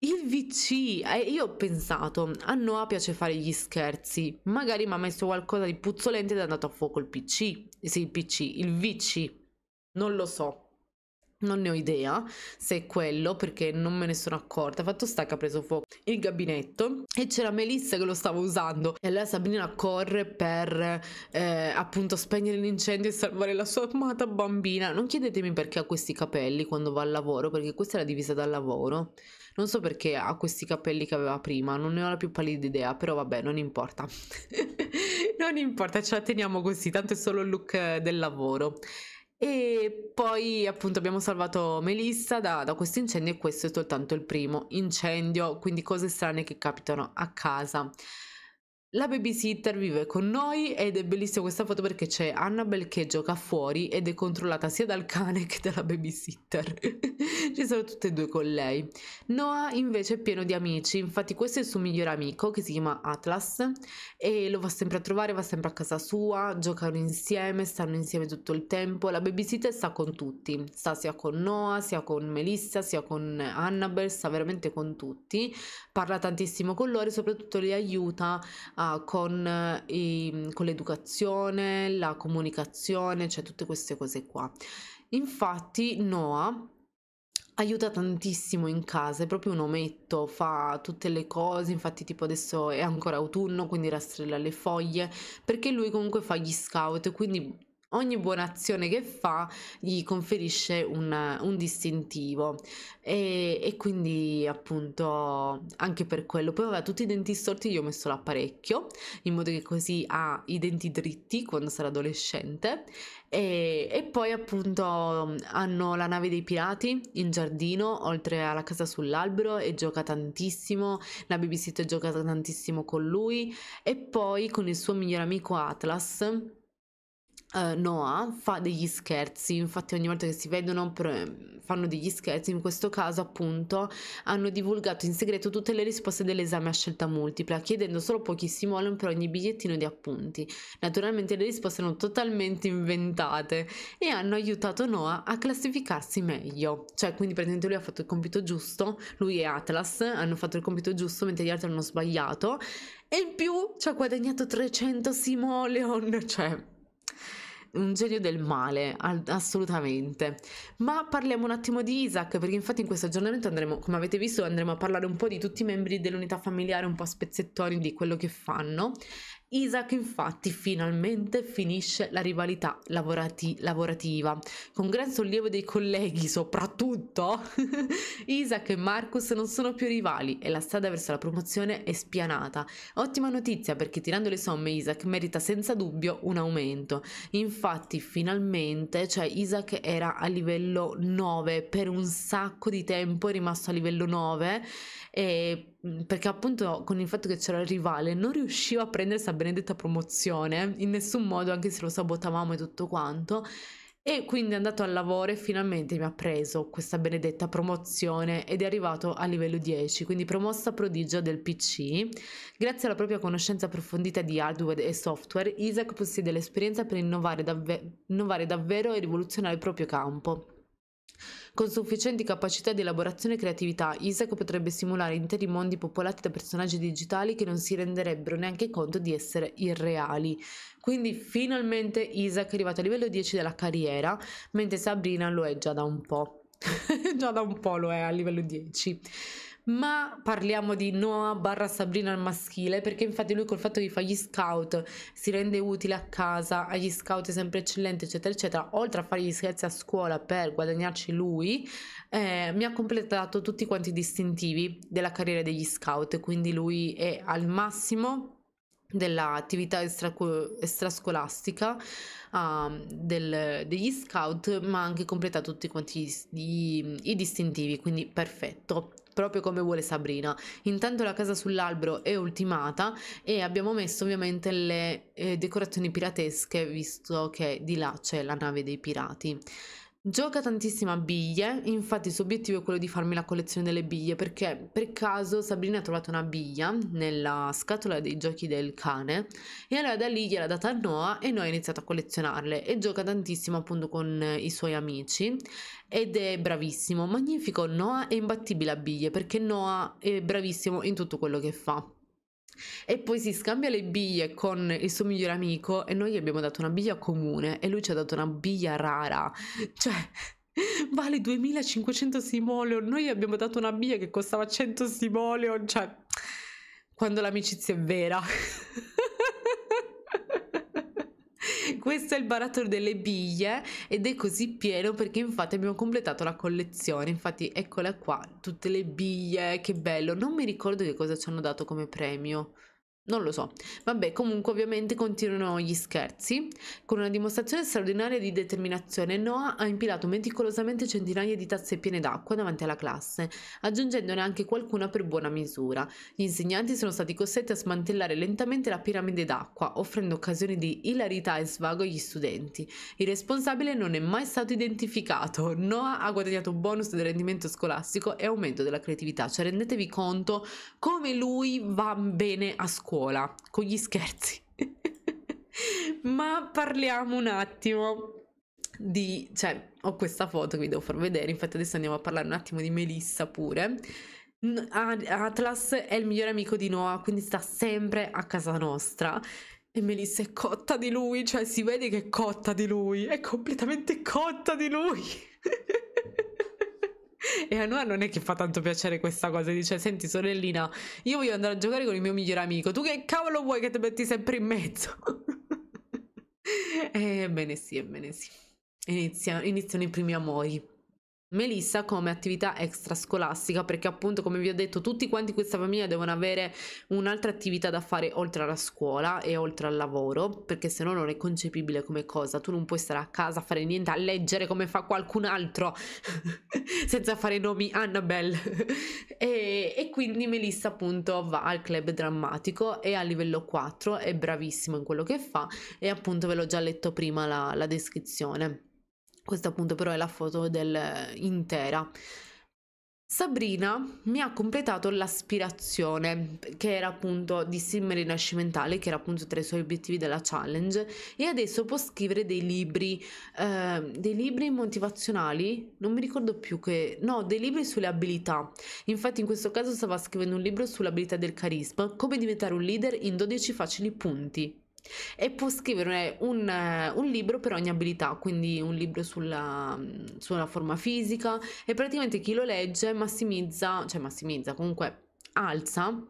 Il VC, eh, io ho pensato, a Noah piace fare gli scherzi, magari mi ha messo qualcosa di puzzolente ed è andato a fuoco il PC, sì il PC, il VC, non lo so. Non ne ho idea se è quello perché non me ne sono accorta. Fatto sta che ha preso fuoco il gabinetto e c'era Melissa che lo stava usando. E allora Sabrina corre per eh, appunto spegnere l'incendio e salvare la sua amata bambina. Non chiedetemi perché ha questi capelli quando va al lavoro, perché questa è la divisa dal lavoro. Non so perché ha questi capelli che aveva prima, non ne ho la più pallida idea, però vabbè, non importa. non importa, ce la teniamo così, tanto è solo il look del lavoro. E poi appunto abbiamo salvato Melissa da, da questo incendio e questo è soltanto il primo incendio, quindi cose strane che capitano a casa. La babysitter vive con noi ed è bellissima questa foto perché c'è Annabelle che gioca fuori ed è controllata sia dal cane che dalla babysitter. Ci sono tutte e due con lei. Noah invece è pieno di amici, infatti questo è il suo migliore amico che si chiama Atlas e lo va sempre a trovare, va sempre a casa sua, giocano insieme, stanno insieme tutto il tempo. La babysitter sta con tutti, sta sia con Noah, sia con Melissa, sia con Annabelle, sta veramente con tutti. Parla tantissimo con loro e soprattutto li aiuta ah, con, i, ehm, con l'educazione, la comunicazione, cioè tutte queste cose qua. Infatti Noah aiuta tantissimo in casa, è proprio un ometto, fa tutte le cose, infatti tipo adesso è ancora autunno, quindi rastrella le foglie, perché lui comunque fa gli scout, quindi ogni buona azione che fa gli conferisce un, un distintivo e, e, quindi appunto anche per quello poi aveva tutti i denti storti gli ho messo l'apparecchio in modo che così ha i denti dritti quando sarà adolescente e, e poi appunto hanno la nave dei pirati in giardino oltre alla casa sull'albero e gioca tantissimo la babysitter gioca tantissimo con lui e poi con il suo migliore amico Atlas Uh, Noah fa degli scherzi, infatti ogni volta che si vedono pre- fanno degli scherzi, in questo caso appunto hanno divulgato in segreto tutte le risposte dell'esame a scelta multipla, chiedendo solo pochi simoleon per ogni bigliettino di appunti. Naturalmente le risposte erano totalmente inventate e hanno aiutato Noah a classificarsi meglio. Cioè, quindi praticamente lui ha fatto il compito giusto, lui e Atlas hanno fatto il compito giusto mentre gli altri hanno sbagliato e in più ci ha guadagnato 300 simoleon, cioè un genio del male, assolutamente. Ma parliamo un attimo di Isaac, perché infatti in questo aggiornamento andremo, come avete visto, andremo a parlare un po' di tutti i membri dell'unità familiare, un po' a spezzettori di quello che fanno. Isaac infatti finalmente finisce la rivalità lavorati- lavorativa. Con gran sollievo dei colleghi soprattutto, Isaac e Marcus non sono più rivali e la strada verso la promozione è spianata. Ottima notizia perché tirando le somme Isaac merita senza dubbio un aumento. Infatti finalmente, cioè Isaac era a livello 9 per un sacco di tempo, è rimasto a livello 9 e perché appunto con il fatto che c'era il rivale non riusciva a prendere questa benedetta promozione in nessun modo, anche se lo sabotavamo e tutto quanto. E quindi è andato al lavoro e finalmente mi ha preso questa benedetta promozione ed è arrivato a livello 10, quindi promossa prodigio del PC. Grazie alla propria conoscenza approfondita di hardware e software, Isaac possiede l'esperienza per innovare, davve- innovare davvero e rivoluzionare il proprio campo. Con sufficienti capacità di elaborazione e creatività, Isaac potrebbe simulare interi mondi popolati da personaggi digitali che non si renderebbero neanche conto di essere irreali. Quindi finalmente Isaac è arrivato a livello 10 della carriera, mentre Sabrina lo è già da un po'. già da un po' lo è a livello 10 ma parliamo di Noah barra Sabrina al maschile perché infatti lui col fatto che fa gli scout si rende utile a casa, agli scout è sempre eccellente eccetera eccetera, oltre a fare gli scherzi a scuola per guadagnarci lui, eh, mi ha completato tutti quanti i distintivi della carriera degli scout, quindi lui è al massimo dell'attività extra, extrascolastica uh, del, degli scout ma anche completato tutti quanti i, i, i distintivi quindi perfetto proprio come vuole Sabrina. Intanto la casa sull'albero è ultimata e abbiamo messo ovviamente le eh, decorazioni piratesche visto che di là c'è la nave dei pirati. Gioca tantissimo a biglie, infatti il suo obiettivo è quello di farmi la collezione delle biglie perché per caso Sabrina ha trovato una biglia nella scatola dei giochi del cane e allora da lì gliela ha data a Noah e Noah ha iniziato a collezionarle e gioca tantissimo appunto con eh, i suoi amici ed è bravissimo, magnifico, Noah è imbattibile a biglie perché Noah è bravissimo in tutto quello che fa e poi si scambia le biglie con il suo migliore amico e noi gli abbiamo dato una biglia comune e lui ci ha dato una biglia rara, cioè vale 2500 simoleon, noi gli abbiamo dato una biglia che costava 100 simoleon. cioè quando l'amicizia è vera. questo è il barattolo delle biglie ed è così pieno perché infatti abbiamo completato la collezione infatti eccola qua tutte le biglie che bello non mi ricordo che cosa ci hanno dato come premio non lo so. Vabbè, comunque ovviamente continuano gli scherzi. Con una dimostrazione straordinaria di determinazione, Noah ha impilato meticolosamente centinaia di tazze piene d'acqua davanti alla classe, aggiungendone anche qualcuna per buona misura. Gli insegnanti sono stati costretti a smantellare lentamente la piramide d'acqua, offrendo occasioni di ilarità e svago agli studenti. Il responsabile non è mai stato identificato. Noah ha guadagnato un bonus del rendimento scolastico e aumento della creatività. Cioè rendetevi conto come lui va bene a scuola scuola con gli scherzi. Ma parliamo un attimo di, cioè, ho questa foto che vi devo far vedere, infatti adesso andiamo a parlare un attimo di Melissa pure. Atlas è il migliore amico di Noah, quindi sta sempre a casa nostra. E Melissa è cotta di lui, cioè si vede che è cotta di lui, è completamente cotta di lui. E a Noah non è che fa tanto piacere questa cosa, dice senti sorellina, io voglio andare a giocare con il mio migliore amico, tu che cavolo vuoi che ti metti sempre in mezzo? ebbene sì, ebbene sì, Inizia, iniziano i primi amori. Melissa come attività extrascolastica perché appunto come vi ho detto tutti quanti questa famiglia devono avere un'altra attività da fare oltre alla scuola e oltre al lavoro perché se no non è concepibile come cosa tu non puoi stare a casa a fare niente a leggere come fa qualcun altro senza fare nomi Annabelle e, e quindi Melissa appunto va al club drammatico è a livello 4 è bravissimo in quello che fa e appunto ve l'ho già letto prima la, la descrizione questa appunto però è la foto del, intera. Sabrina mi ha completato l'aspirazione, che era appunto di sim rinascimentale, che era appunto tra i suoi obiettivi della challenge, e adesso può scrivere dei libri, eh, dei libri motivazionali, non mi ricordo più che, no, dei libri sulle abilità. Infatti in questo caso stava scrivendo un libro sull'abilità del carisma, come diventare un leader in 12 facili punti e può scrivere un, un, libro per ogni abilità, quindi un libro sulla, sulla, forma fisica e praticamente chi lo legge massimizza, cioè massimizza, comunque alza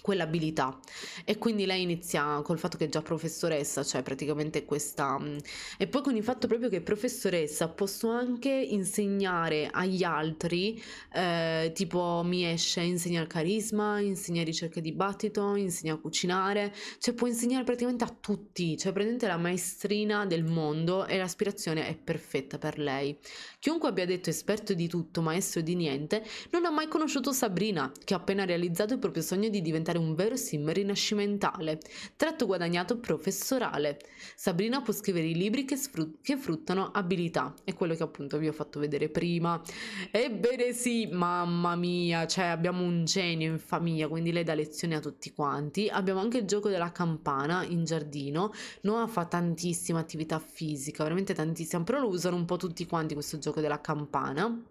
quell'abilità e quindi lei inizia col fatto che è già professoressa, cioè praticamente questa mm, e poi con il fatto proprio che professoressa posso anche insegnare agli altri eh, tipo mi esce insegna il carisma, insegna ricerca e dibattito, insegna a cucinare, cioè può insegnare praticamente a tutti, cioè praticamente la maestrina del mondo e l'aspirazione è perfetta per lei. Chiunque abbia detto esperto di tutto, maestro di niente, non ha mai conosciuto Sabrina che ha appena realizzato il proprio sogno di diventare diventare un vero sim rinascimentale, tratto guadagnato professorale. Sabrina può scrivere i libri che, sfrut- che fruttano abilità, è quello che appunto vi ho fatto vedere prima. Ebbene sì, mamma mia, cioè abbiamo un genio in famiglia, quindi lei dà lezioni a tutti quanti. Abbiamo anche il gioco della campana in giardino. Noah fa tantissima attività fisica, veramente tantissima, però lo usano un po' tutti quanti questo gioco della campana.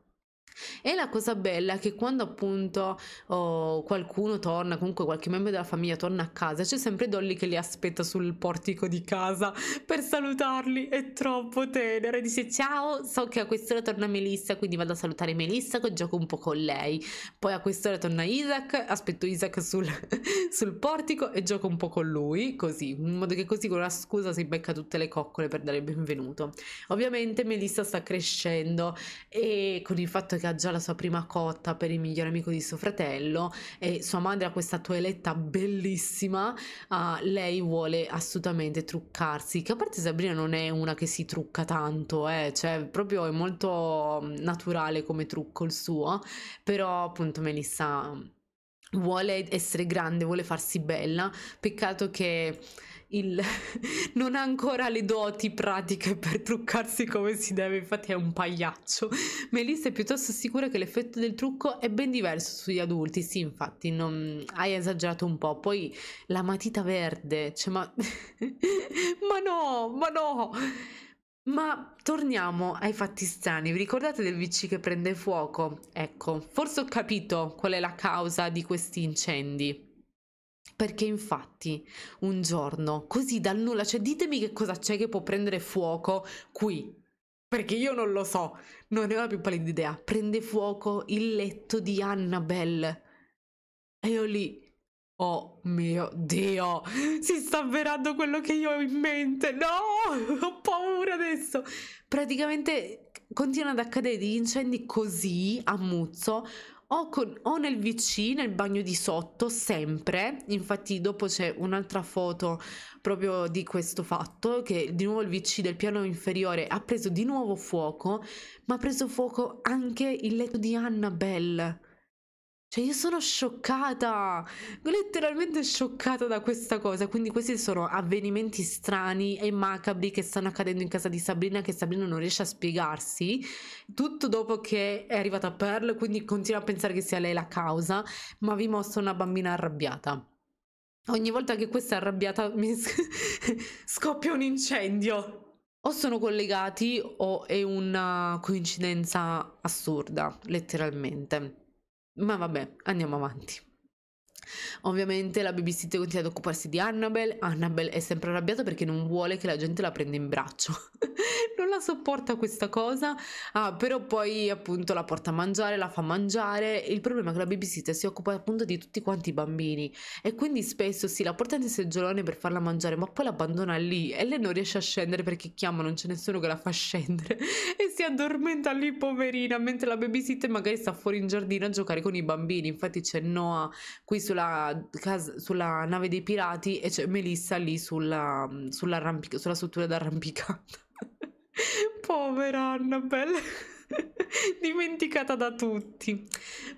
E la cosa bella è che quando appunto oh, qualcuno torna, comunque qualche membro della famiglia torna a casa, c'è sempre Dolly che li aspetta sul portico di casa per salutarli. È troppo tenera. Dice: Ciao, so che a quest'ora torna Melissa, quindi vado a salutare Melissa che gioco un po' con lei. Poi a quest'ora torna Isaac, aspetto Isaac sul, sul portico e gioco un po' con lui, così, in modo che così con la scusa si becca tutte le coccole per dare il benvenuto. Ovviamente Melissa sta crescendo e con il fatto che ha già la sua prima cotta per il migliore amico di suo fratello e sua madre ha questa toeletta bellissima, uh, lei vuole assolutamente truccarsi, che a parte Sabrina non è una che si trucca tanto, eh, cioè proprio è molto mm, naturale come trucco il suo, però appunto Melissa mm, vuole essere grande, vuole farsi bella, peccato che il non ha ancora le doti pratiche per truccarsi come si deve, infatti è un pagliaccio. Melissa è piuttosto sicura che l'effetto del trucco è ben diverso sugli adulti, sì infatti non... hai esagerato un po', poi la matita verde, cioè ma... ma no, ma no! Ma torniamo ai fatti strani. Vi ricordate del VC che prende fuoco? Ecco, forse ho capito qual è la causa di questi incendi. Perché infatti un giorno, così dal nulla, cioè ditemi che cosa c'è che può prendere fuoco qui, perché io non lo so, non ne ho la più pallida idea. Prende fuoco il letto di Annabelle. E io lì, oh mio Dio, si sta avverando quello che io ho in mente. No, ho paura adesso. Praticamente continuano ad accadere degli incendi così a muzzo o, con, o nel WC, nel bagno di sotto, sempre. Infatti dopo c'è un'altra foto proprio di questo fatto, che di nuovo il WC del piano inferiore ha preso di nuovo fuoco, ma ha preso fuoco anche il letto di Annabelle. Cioè io sono scioccata, letteralmente scioccata da questa cosa, quindi questi sono avvenimenti strani e macabri che stanno accadendo in casa di Sabrina che Sabrina non riesce a spiegarsi, tutto dopo che è arrivata Pearl, quindi continua a pensare che sia lei la causa, ma vi mostro una bambina arrabbiata. Ogni volta che questa è arrabbiata mi scoppia un incendio o sono collegati o è una coincidenza assurda, letteralmente. Ma vabbè, andiamo avanti. Ovviamente la babysitter continua ad occuparsi di Annabelle, Annabelle è sempre arrabbiata perché non vuole che la gente la prenda in braccio, non la sopporta questa cosa, ah, però poi appunto la porta a mangiare, la fa mangiare, il problema è che la babysitter si occupa appunto di tutti quanti i bambini e quindi spesso sì, la porta nel seggiolone per farla mangiare, ma poi l'abbandona lì e lei non riesce a scendere perché chiama, non c'è nessuno che la fa scendere e si addormenta lì poverina, mentre la babysitter magari sta fuori in giardino a giocare con i bambini, infatti c'è Noah qui sulla sulla, casa, sulla nave dei pirati e c'è Melissa lì sulla, sulla, sulla struttura d'arrampicata. Povera Annabelle. dimenticata da tutti.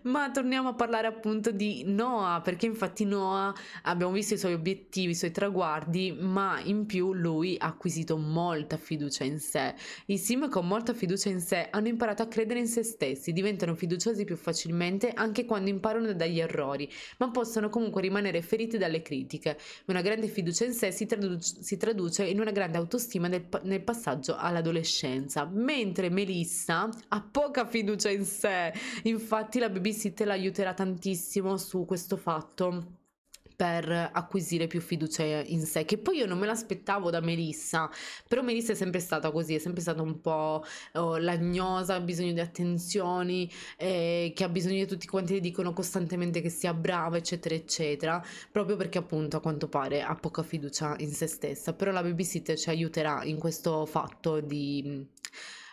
Ma torniamo a parlare appunto di Noah, perché infatti Noah abbiamo visto i suoi obiettivi, i suoi traguardi, ma in più lui ha acquisito molta fiducia in sé. I sim con molta fiducia in sé hanno imparato a credere in se stessi, diventano fiduciosi più facilmente anche quando imparano dagli errori, ma possono comunque rimanere feriti dalle critiche. Una grande fiducia in sé si, traduce, si traduce in una grande autostima del, nel passaggio all'adolescenza, mentre Melissa ha poca fiducia in sé. Infatti la babysitter l'aiuterà tantissimo su questo fatto per acquisire più fiducia in sé, che poi io non me l'aspettavo da Melissa, però Melissa è sempre stata così, è sempre stata un po' oh, lagnosa, ha bisogno di attenzioni, eh, che ha bisogno di tutti quanti le dicono costantemente che sia brava, eccetera, eccetera, proprio perché appunto a quanto pare ha poca fiducia in se stessa, però la babysitter ci aiuterà in questo fatto di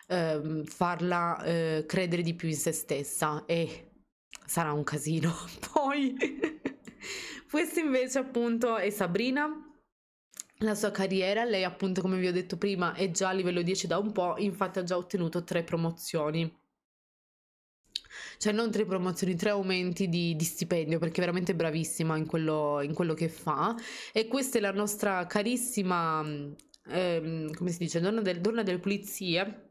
eh, farla eh, credere di più in se stessa e sarà un casino. Poi, questa invece appunto è Sabrina. La sua carriera, lei appunto come vi ho detto prima è già a livello 10 da un po', infatti ha già ottenuto tre promozioni cioè non tre promozioni, tre aumenti di, di stipendio perché è veramente bravissima in quello, in quello, che fa. E questa è la nostra carissima, ehm, come si dice, donna del, donna del pulizie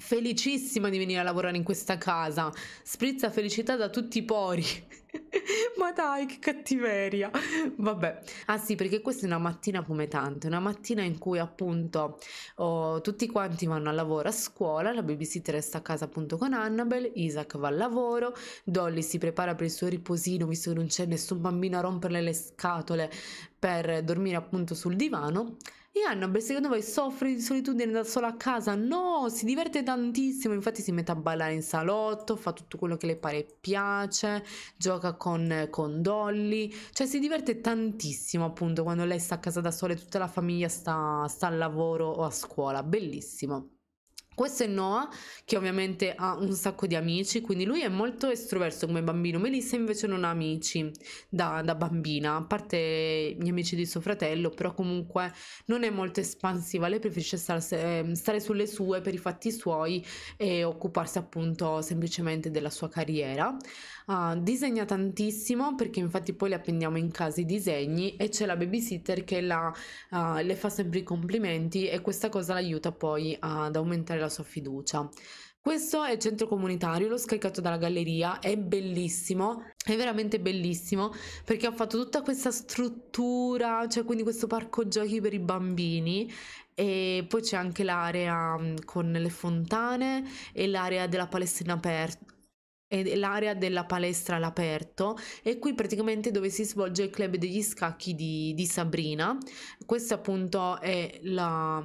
felicissima di venire a lavorare in questa casa, sprizza felicità da tutti i pori. Ma dai, che cattiveria! Vabbè, ah sì, perché questa è una mattina come tante, una mattina in cui appunto oh, tutti quanti vanno a lavoro a scuola, la babysitter resta a casa appunto con Annabel, Isaac va al lavoro, Dolly si prepara per il suo riposino visto che non c'è nessun bambino a romperle le scatole per dormire appunto sul divano e Anna, beh, secondo voi soffre di solitudine da sola a casa? No, si diverte tantissimo, infatti si mette a ballare in salotto, fa tutto quello che le pare e piace, gioca con, con Dolly, cioè si diverte tantissimo appunto quando lei sta a casa da sola e tutta la famiglia sta, sta al lavoro o a scuola, bellissimo. Questo è Noah, che ovviamente ha un sacco di amici, quindi lui è molto estroverso come bambino. Melissa invece non ha amici da, da, bambina, a parte gli amici di suo fratello, però comunque non è molto espansiva. Lei preferisce starse, ehm, stare sulle sue per i fatti suoi e occuparsi appunto semplicemente della sua carriera. Ah, disegna tantissimo perché infatti poi le appendiamo in casa i disegni e c'è la babysitter che la, uh, le fa sempre i complimenti e questa cosa l'aiuta poi ad aumentare la sua fiducia. Questo è il centro comunitario, l'ho scaricato dalla galleria, è bellissimo, è veramente bellissimo perché ho fatto tutta questa struttura, cioè quindi questo parco giochi per i bambini e poi c'è anche l'area mm, con le fontane e l'area della palestrina aperta è l'area della palestra all'aperto e qui praticamente dove si svolge il club degli scacchi di, di Sabrina. Questo appunto è la,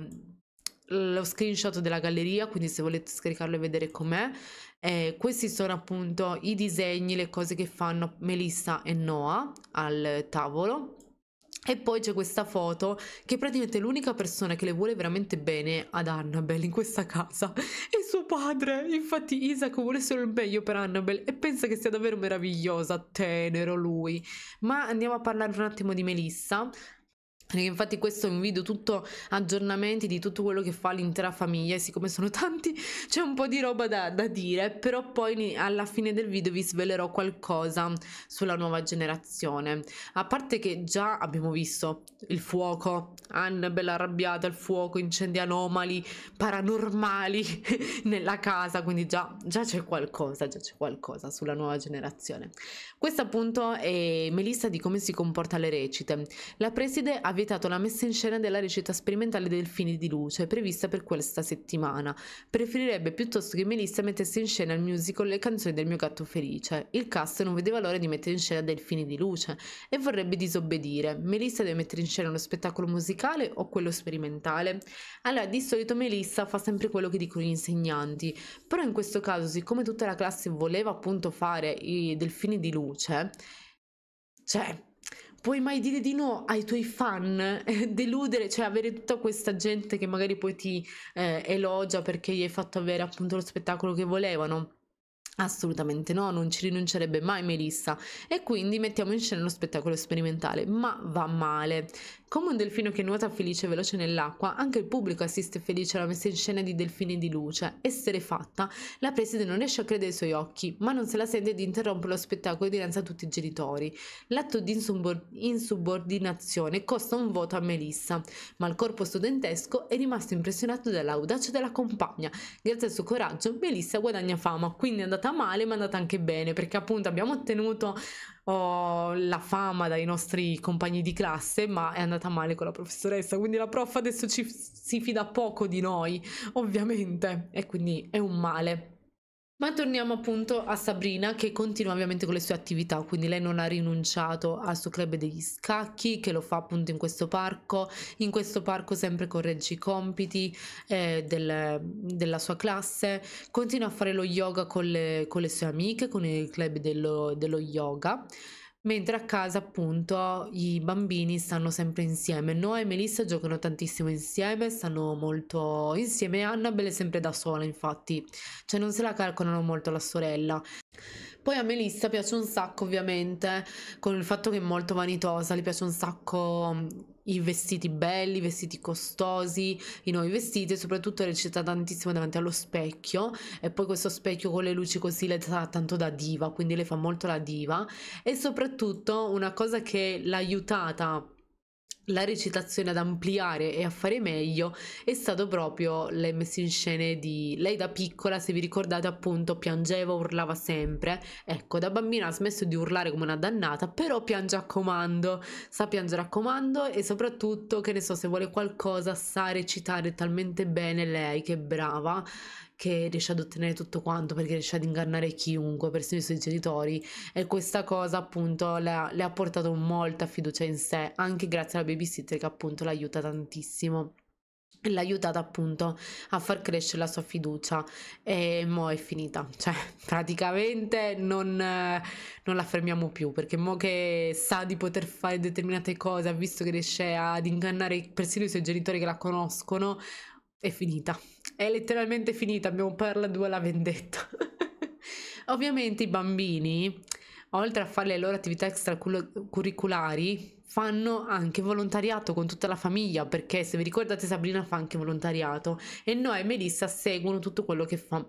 lo screenshot della galleria, quindi se volete scaricarlo e vedere com'è. Eh, questi sono appunto i disegni, le cose che fanno Melissa e Noah al tavolo. E poi c'è questa foto che praticamente l'unica persona che le vuole veramente bene ad Annabelle in questa casa è suo padre. Infatti Isaac vuole solo il meglio per Annabelle e pensa che sia davvero meravigliosa, tenero lui. Ma andiamo a parlare un attimo di Melissa Infatti questo è un video tutto aggiornamenti di tutto quello che fa l'intera famiglia e siccome sono tanti c'è un po' di roba da, da dire, però poi alla fine del video vi svelerò qualcosa sulla nuova generazione. A parte che già abbiamo visto il fuoco, Anne bella arrabbiata, il fuoco, incendi anomali, paranormali nella casa, quindi già, già c'è qualcosa, già c'è qualcosa sulla nuova generazione. Questa appunto è Melissa di come si comporta le recite. La preside ha vietato la messa in scena della recita sperimentale del fine di luce, prevista per questa settimana. Preferirebbe piuttosto che Melissa mettesse in scena il musical Le canzoni del mio gatto felice. Il cast non vedeva l'ora di mettere in scena Delfini di luce e vorrebbe disobbedire. Melissa deve mettere in scena uno spettacolo musicale o quello sperimentale? Allora, di solito Melissa fa sempre quello che dicono gli insegnanti, però in questo caso, siccome tutta la classe voleva appunto fare i delfini di luce, cioè puoi mai dire di no ai tuoi fan, eh, deludere, cioè avere tutta questa gente che magari poi ti eh, elogia perché gli hai fatto avere appunto lo spettacolo che volevano. Assolutamente no, non ci rinuncerebbe mai Melissa e quindi mettiamo in scena uno spettacolo sperimentale, ma va male. Come un delfino che nuota felice e veloce nell'acqua, anche il pubblico assiste felice alla messa in scena di delfini di luce. Essere fatta, la preside non riesce a credere ai suoi occhi, ma non se la sente di interrompere lo spettacolo dinanzi a tutti i genitori. L'atto di insubordinazione costa un voto a Melissa, ma il corpo studentesco è rimasto impressionato dall'audacia della compagna. Grazie al suo coraggio, Melissa guadagna fama, quindi è andata male ma è andata anche bene, perché appunto abbiamo ottenuto ho la fama dai nostri compagni di classe, ma è andata male con la professoressa, quindi la prof adesso ci, si fida poco di noi, ovviamente, e quindi è un male. Ma torniamo appunto a Sabrina che continua ovviamente con le sue attività, quindi lei non ha rinunciato al suo club degli scacchi che lo fa appunto in questo parco, in questo parco sempre corregge i compiti eh, del, della sua classe, continua a fare lo yoga con le, con le sue amiche, con il club dello, dello yoga mentre a casa appunto i bambini stanno sempre insieme. Noah e Melissa giocano tantissimo insieme, stanno molto insieme, Annabelle è sempre da sola infatti, cioè non se la calcolano molto la sorella. Poi a Melissa piace un sacco ovviamente, con il fatto che è molto vanitosa, le piace un sacco mm, i vestiti belli, i vestiti costosi, i nuovi vestiti e soprattutto recita tantissimo davanti allo specchio e poi questo specchio con le luci così le fa tanto da diva, quindi le fa molto la diva e soprattutto una cosa che l'ha aiutata la recitazione ad ampliare e a fare meglio è stato proprio le messe in scena di lei da piccola, se vi ricordate appunto piangeva, urlava sempre, ecco da bambina ha smesso di urlare come una dannata, però piange a comando, sa piangere a comando e soprattutto che ne so se vuole qualcosa sa recitare talmente bene lei che brava che riesce ad ottenere tutto quanto perché riesce ad ingannare chiunque, persino i suoi genitori e questa cosa appunto le ha, le ha portato molta fiducia in sé, anche grazie alla babysitter che appunto l'aiuta tantissimo l'ha aiutata appunto a far crescere la sua fiducia e mo è finita cioè praticamente non, non la fermiamo più perché mo che sa di poter fare determinate cose ha visto che riesce ad ingannare persino i suoi genitori che la conoscono è finita è letteralmente finita, abbiamo perla due alla vendetta. Ovviamente i bambini, oltre a fare le loro attività extracurriculari, fanno anche volontariato con tutta la famiglia, perché se vi ricordate Sabrina fa anche volontariato e Noè e Melissa seguono tutto quello che fa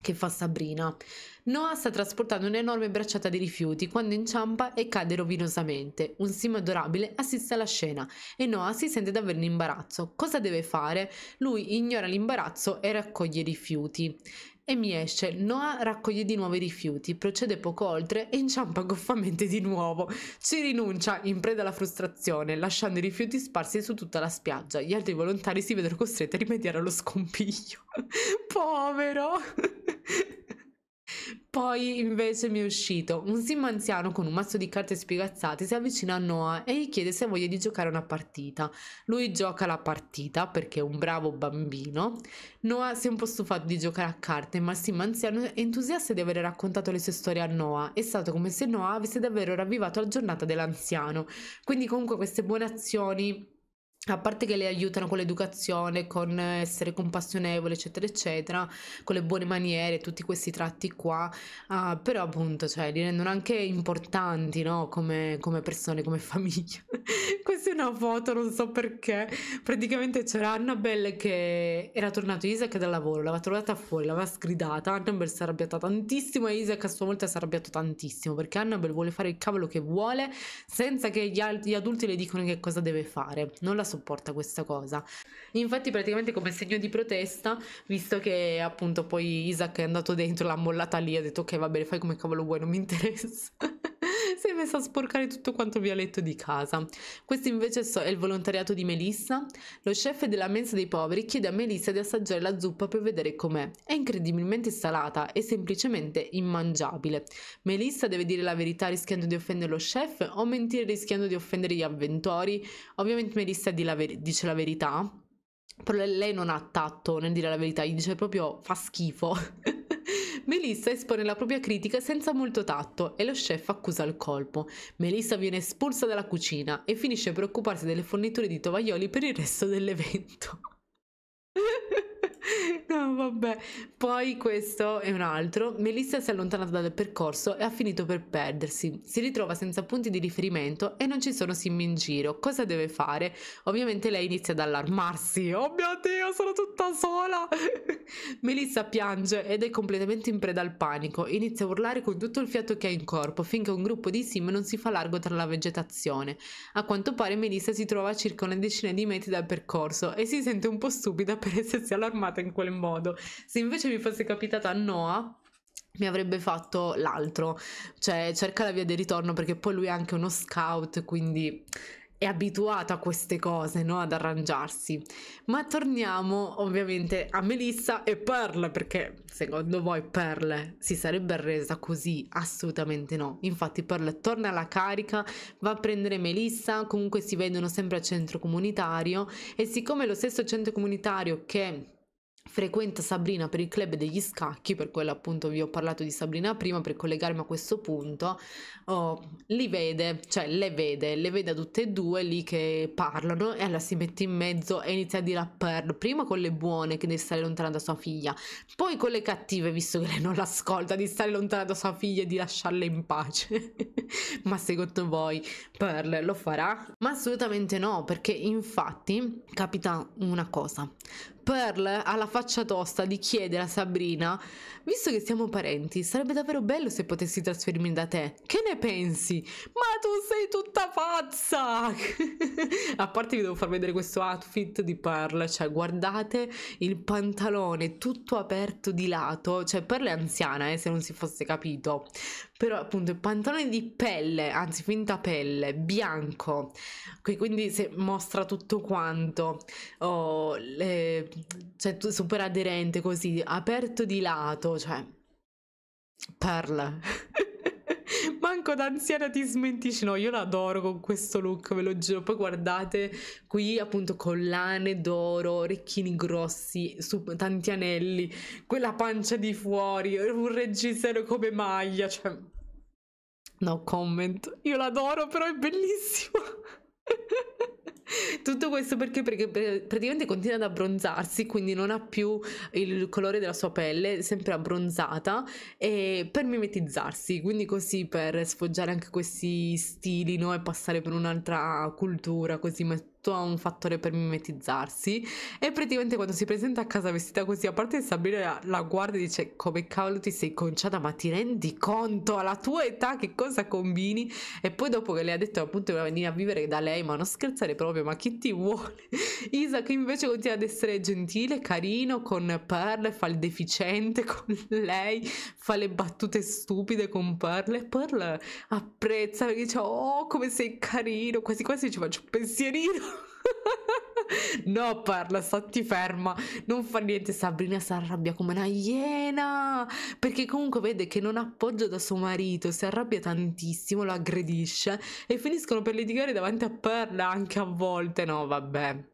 che fa Sabrina. Noah sta trasportando un'enorme bracciata di rifiuti quando inciampa e cade rovinosamente. Un sim adorabile assiste alla scena e Noah si sente davvero in imbarazzo. Cosa deve fare? Lui ignora l'imbarazzo e raccoglie i rifiuti e mi esce Noah raccoglie di nuovo i rifiuti, procede poco oltre e inciampa goffamente di nuovo. Ci rinuncia in preda alla frustrazione, lasciando i rifiuti sparsi su tutta la spiaggia. Gli altri volontari si vedono costretti a rimediare allo scompiglio. Povero! Poi invece mi è uscito un sim anziano con un mazzo di carte spiegazzate si avvicina a Noah e gli chiede se ha voglia di giocare una partita. Lui gioca la partita perché è un bravo bambino. Noah si è un po' stufato di giocare a carte, ma il sim anziano è entusiasta di aver raccontato le sue storie a Noah. È stato come se Noah avesse davvero ravvivato la giornata dell'anziano. Quindi comunque queste buone azioni a parte che le aiutano con l'educazione, con essere compassionevole, eccetera, eccetera, con le buone maniere, tutti questi tratti qua, uh, però appunto, cioè, li rendono anche importanti, no? Come, come persone, come famiglia. Questa è una foto, non so perché. Praticamente c'era Annabelle che era tornato Isaac dal lavoro, l'aveva trovata fuori, l'aveva sgridata. Annabelle si è arrabbiata tantissimo e Isaac a sua volta si è arrabbiato tantissimo perché Annabelle vuole fare il cavolo che vuole senza che gli, ad- gli adulti le dicano che cosa deve fare. Non la sopporta questa cosa. Infatti praticamente come segno di protesta, visto che appunto poi Isaac è andato dentro, l'ha mollata lì, ha detto ok va bene fai come cavolo vuoi, non mi interessa. si è messa a sporcare tutto quanto il vialetto di casa. Questo invece è il volontariato di Melissa. Lo chef della mensa dei poveri chiede a Melissa di assaggiare la zuppa per vedere com'è. È incredibilmente salata e semplicemente immangiabile. Melissa deve dire la verità rischiando di offendere lo chef o mentire rischiando di offendere gli avventori. Ovviamente Melissa dice la verità. Però lei non ha tatto nel dire la verità, gli dice proprio fa schifo. Melissa espone la propria critica senza molto tatto e lo chef accusa il colpo. Melissa viene espulsa dalla cucina e finisce per occuparsi delle forniture di tovaglioli per il resto dell'evento. no, vabbè. Poi questo è un altro. Melissa si è allontanata dal percorso e ha finito per perdersi. Si ritrova senza punti di riferimento e non ci sono sim in giro. Cosa deve fare? Ovviamente lei inizia ad allarmarsi. Oh mio Dio, sono tutta sola! Melissa piange ed è completamente in preda al panico. Inizia a urlare con tutto il fiato che ha in corpo finché un gruppo di sim non si fa largo tra la vegetazione. A quanto pare Melissa si trova a circa una decina di metri dal percorso e si sente un po' stupida per essersi allarmata fortunata in quel modo. Se invece mi fosse capitata a Noah, mi avrebbe fatto l'altro, cioè cerca la via di ritorno perché poi lui è anche uno scout, quindi è abituato a queste cose, no? ad arrangiarsi. Ma torniamo ovviamente a Melissa e Pearl, perché secondo voi Pearl si sarebbe resa così? Assolutamente no. Infatti Pearl torna alla carica, va a prendere Melissa, comunque si vedono sempre al centro comunitario e siccome lo stesso centro comunitario che Frequenta Sabrina per il club degli scacchi, per quello appunto vi ho parlato di Sabrina prima per collegarmi a questo punto. Oh, li vede, cioè le vede, le vede tutte e due lì che parlano e allora si mette in mezzo e inizia a dire a Pearl, prima con le buone che deve stare lontana da sua figlia, poi con le cattive, visto che lei non l'ascolta, di stare lontana da sua figlia e di lasciarla in pace. Ma secondo voi Pearl lo farà? Ma assolutamente no, perché infatti capita una cosa. Pearl ha la faccia tosta di chiedere a Sabrina Visto che siamo parenti, sarebbe davvero bello se potessi trasferirmi da te. Che ne pensi? Ma tu sei tutta pazza! a parte vi devo far vedere questo outfit di Perla, cioè guardate il pantalone tutto aperto di lato, cioè Perla è anziana, eh, se non si fosse capito. Però appunto il pantalone di pelle, anzi finta pelle, bianco, quindi se mostra tutto quanto, oh, le, cioè super aderente così, aperto di lato, cioè, Perla. Manco da anziana ti smentisci, no, io l'adoro con questo look, ve lo giuro. Poi guardate qui appunto collane d'oro, orecchini grossi, su, tanti anelli, quella pancia di fuori, un reggiseno come maglia, cioè... No comment, io l'adoro però è bellissimo. Tutto questo perché? Perché praticamente continua ad abbronzarsi, quindi non ha più il colore della sua pelle, sempre abbronzata, e per mimetizzarsi, quindi così per sfoggiare anche questi stili no? e passare per un'altra cultura, così tutto ha un fattore per mimetizzarsi e praticamente quando si presenta a casa vestita così a parte Sabrina la, guarda e dice come cavolo ti sei conciata ma ti rendi conto alla tua età che cosa combini e poi dopo che le ha detto appunto che venire a vivere da lei ma non scherzare proprio ma chi ti vuole Isaac invece continua ad essere gentile carino con Pearl fa il deficiente con lei fa le battute stupide con Pearl e Pearl apprezza perché dice oh come sei carino quasi quasi ci faccio un pensierino No, Perla, stati ferma, non fa niente. Sabrina si arrabbia come una iena perché comunque vede che non appoggia da suo marito. Si arrabbia tantissimo, lo aggredisce e finiscono per litigare davanti a Perla anche a volte. No, vabbè.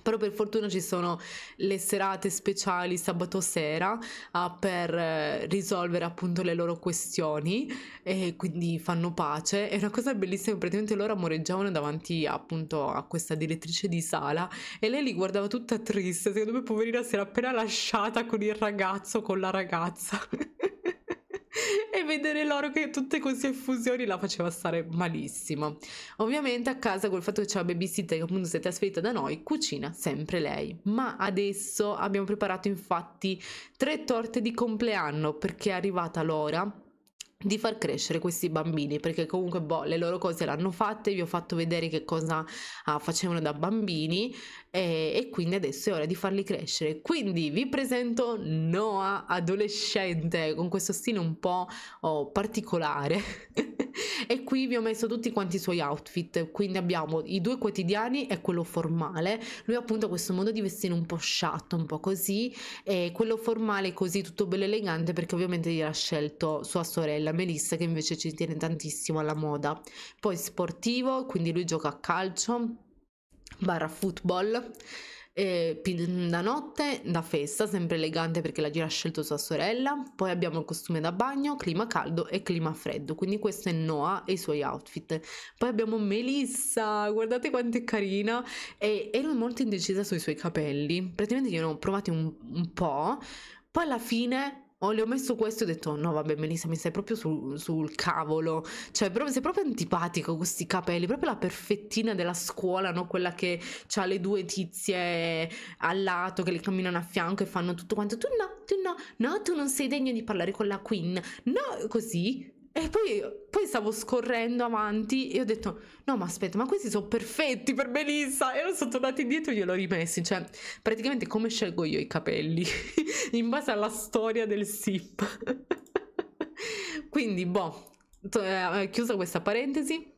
Però per fortuna ci sono le serate speciali sabato sera uh, per eh, risolvere appunto le loro questioni e quindi fanno pace. È una cosa bellissima, praticamente loro amoreggiavano davanti appunto a questa direttrice di sala e lei li guardava tutta triste, secondo me poverina si era appena lasciata con il ragazzo, con la ragazza. e vedere loro che tutte queste effusioni la faceva stare malissimo. Ovviamente a casa col fatto che c'è la babysitter che appunto si è trasferita da noi, cucina sempre lei. Ma adesso abbiamo preparato infatti tre torte di compleanno perché è arrivata l'ora di far crescere questi bambini perché comunque boh, le loro cose l'hanno fatte vi ho fatto vedere che cosa ah, facevano da bambini e, eh, e quindi adesso è ora di farli crescere. Quindi vi presento Noah adolescente con questo stile un po' oh, particolare. e qui vi ho messo tutti quanti i suoi outfit quindi abbiamo i due quotidiani e quello formale lui appunto ha questo modo di vestire un po' sciatto un po' così e quello formale così tutto bello elegante perché ovviamente gli ha scelto sua sorella Melissa che invece ci tiene tantissimo alla moda poi sportivo quindi lui gioca a calcio barra football. E da notte, da festa, sempre elegante perché la gira ha scelto sua sorella. Poi abbiamo il costume da bagno, clima caldo e clima freddo. Quindi questo è Noah e i suoi outfit. Poi abbiamo Melissa, guardate quanto è carina. E ero molto indecisa sui suoi capelli. Praticamente io ne ho provati un, un po'. Poi alla fine Oh, le ho messo questo e ho detto no vabbè Melissa mi stai proprio sul, sul cavolo cioè proprio, sei proprio antipatico con questi capelli proprio la perfettina della scuola no? quella che ha le due tizie al lato che le camminano a fianco e fanno tutto quanto tu no, tu no, no tu non sei degno di parlare con la queen no, così e poi, poi, stavo scorrendo avanti e ho detto: No, ma aspetta, ma questi sono perfetti per Melissa! E sono tornati indietro e gliel'ho rimessi. Cioè, praticamente come scelgo io i capelli? In base alla storia del SIP. Quindi, boh, eh, chiusa questa parentesi,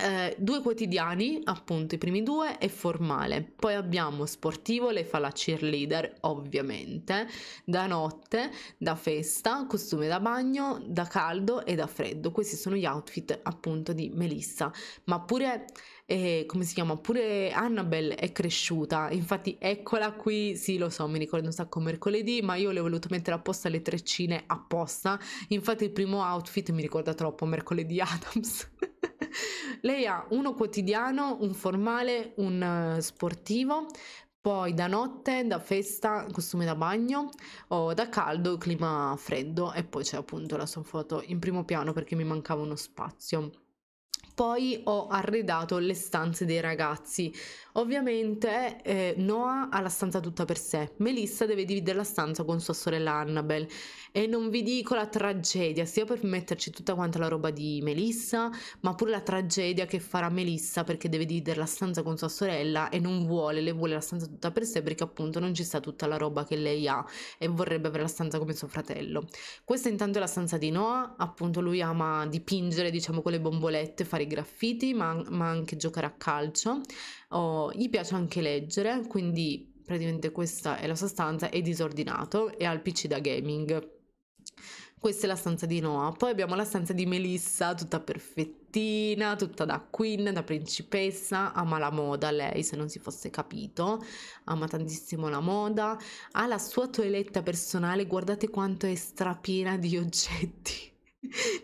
eh, due quotidiani, appunto i primi due, e formale. Poi abbiamo sportivo, lei fa la cheerleader, ovviamente, da notte, da festa, costume da bagno, da caldo e da freddo. Questi sono gli outfit appunto di Melissa. Ma pure, eh, come si chiama, pure Annabelle è cresciuta. Infatti eccola qui, sì lo so, mi ricordo un sacco mercoledì, ma io le ho voluto mettere apposta le treccine apposta. Infatti il primo outfit mi ricorda troppo mercoledì Adams. lei ha uno quotidiano, un formale, un uh, sportivo, poi da notte, da festa, costume da bagno o da caldo, clima freddo e poi c'è appunto la sua foto in primo piano perché mi mancava uno spazio. Poi ho arredato le stanze dei ragazzi. Ovviamente eh, Noah ha la stanza tutta per sé, Melissa deve dividere la stanza con sua sorella Annabel e non vi dico la tragedia, sia per metterci tutta quanta la roba di Melissa, ma pure la tragedia che farà Melissa perché deve dividere la stanza con sua sorella e non vuole, le vuole la stanza tutta per sé perché appunto non ci sta tutta la roba che lei ha e vorrebbe avere la stanza come suo fratello. Questa intanto è la stanza di Noah, appunto lui ama dipingere diciamo con le bombolette, fare i graffiti, ma, ma anche giocare a calcio. Oh, gli piace anche leggere, quindi praticamente questa è la sua stanza, è disordinato e ha il PC da gaming. Questa è la stanza di Noah. Poi abbiamo la stanza di Melissa, tutta perfettina, tutta da queen, da principessa. Ama la moda lei, se non si fosse capito. Ama tantissimo la moda. Ha la sua toiletta personale. Guardate quanto è strapiena di oggetti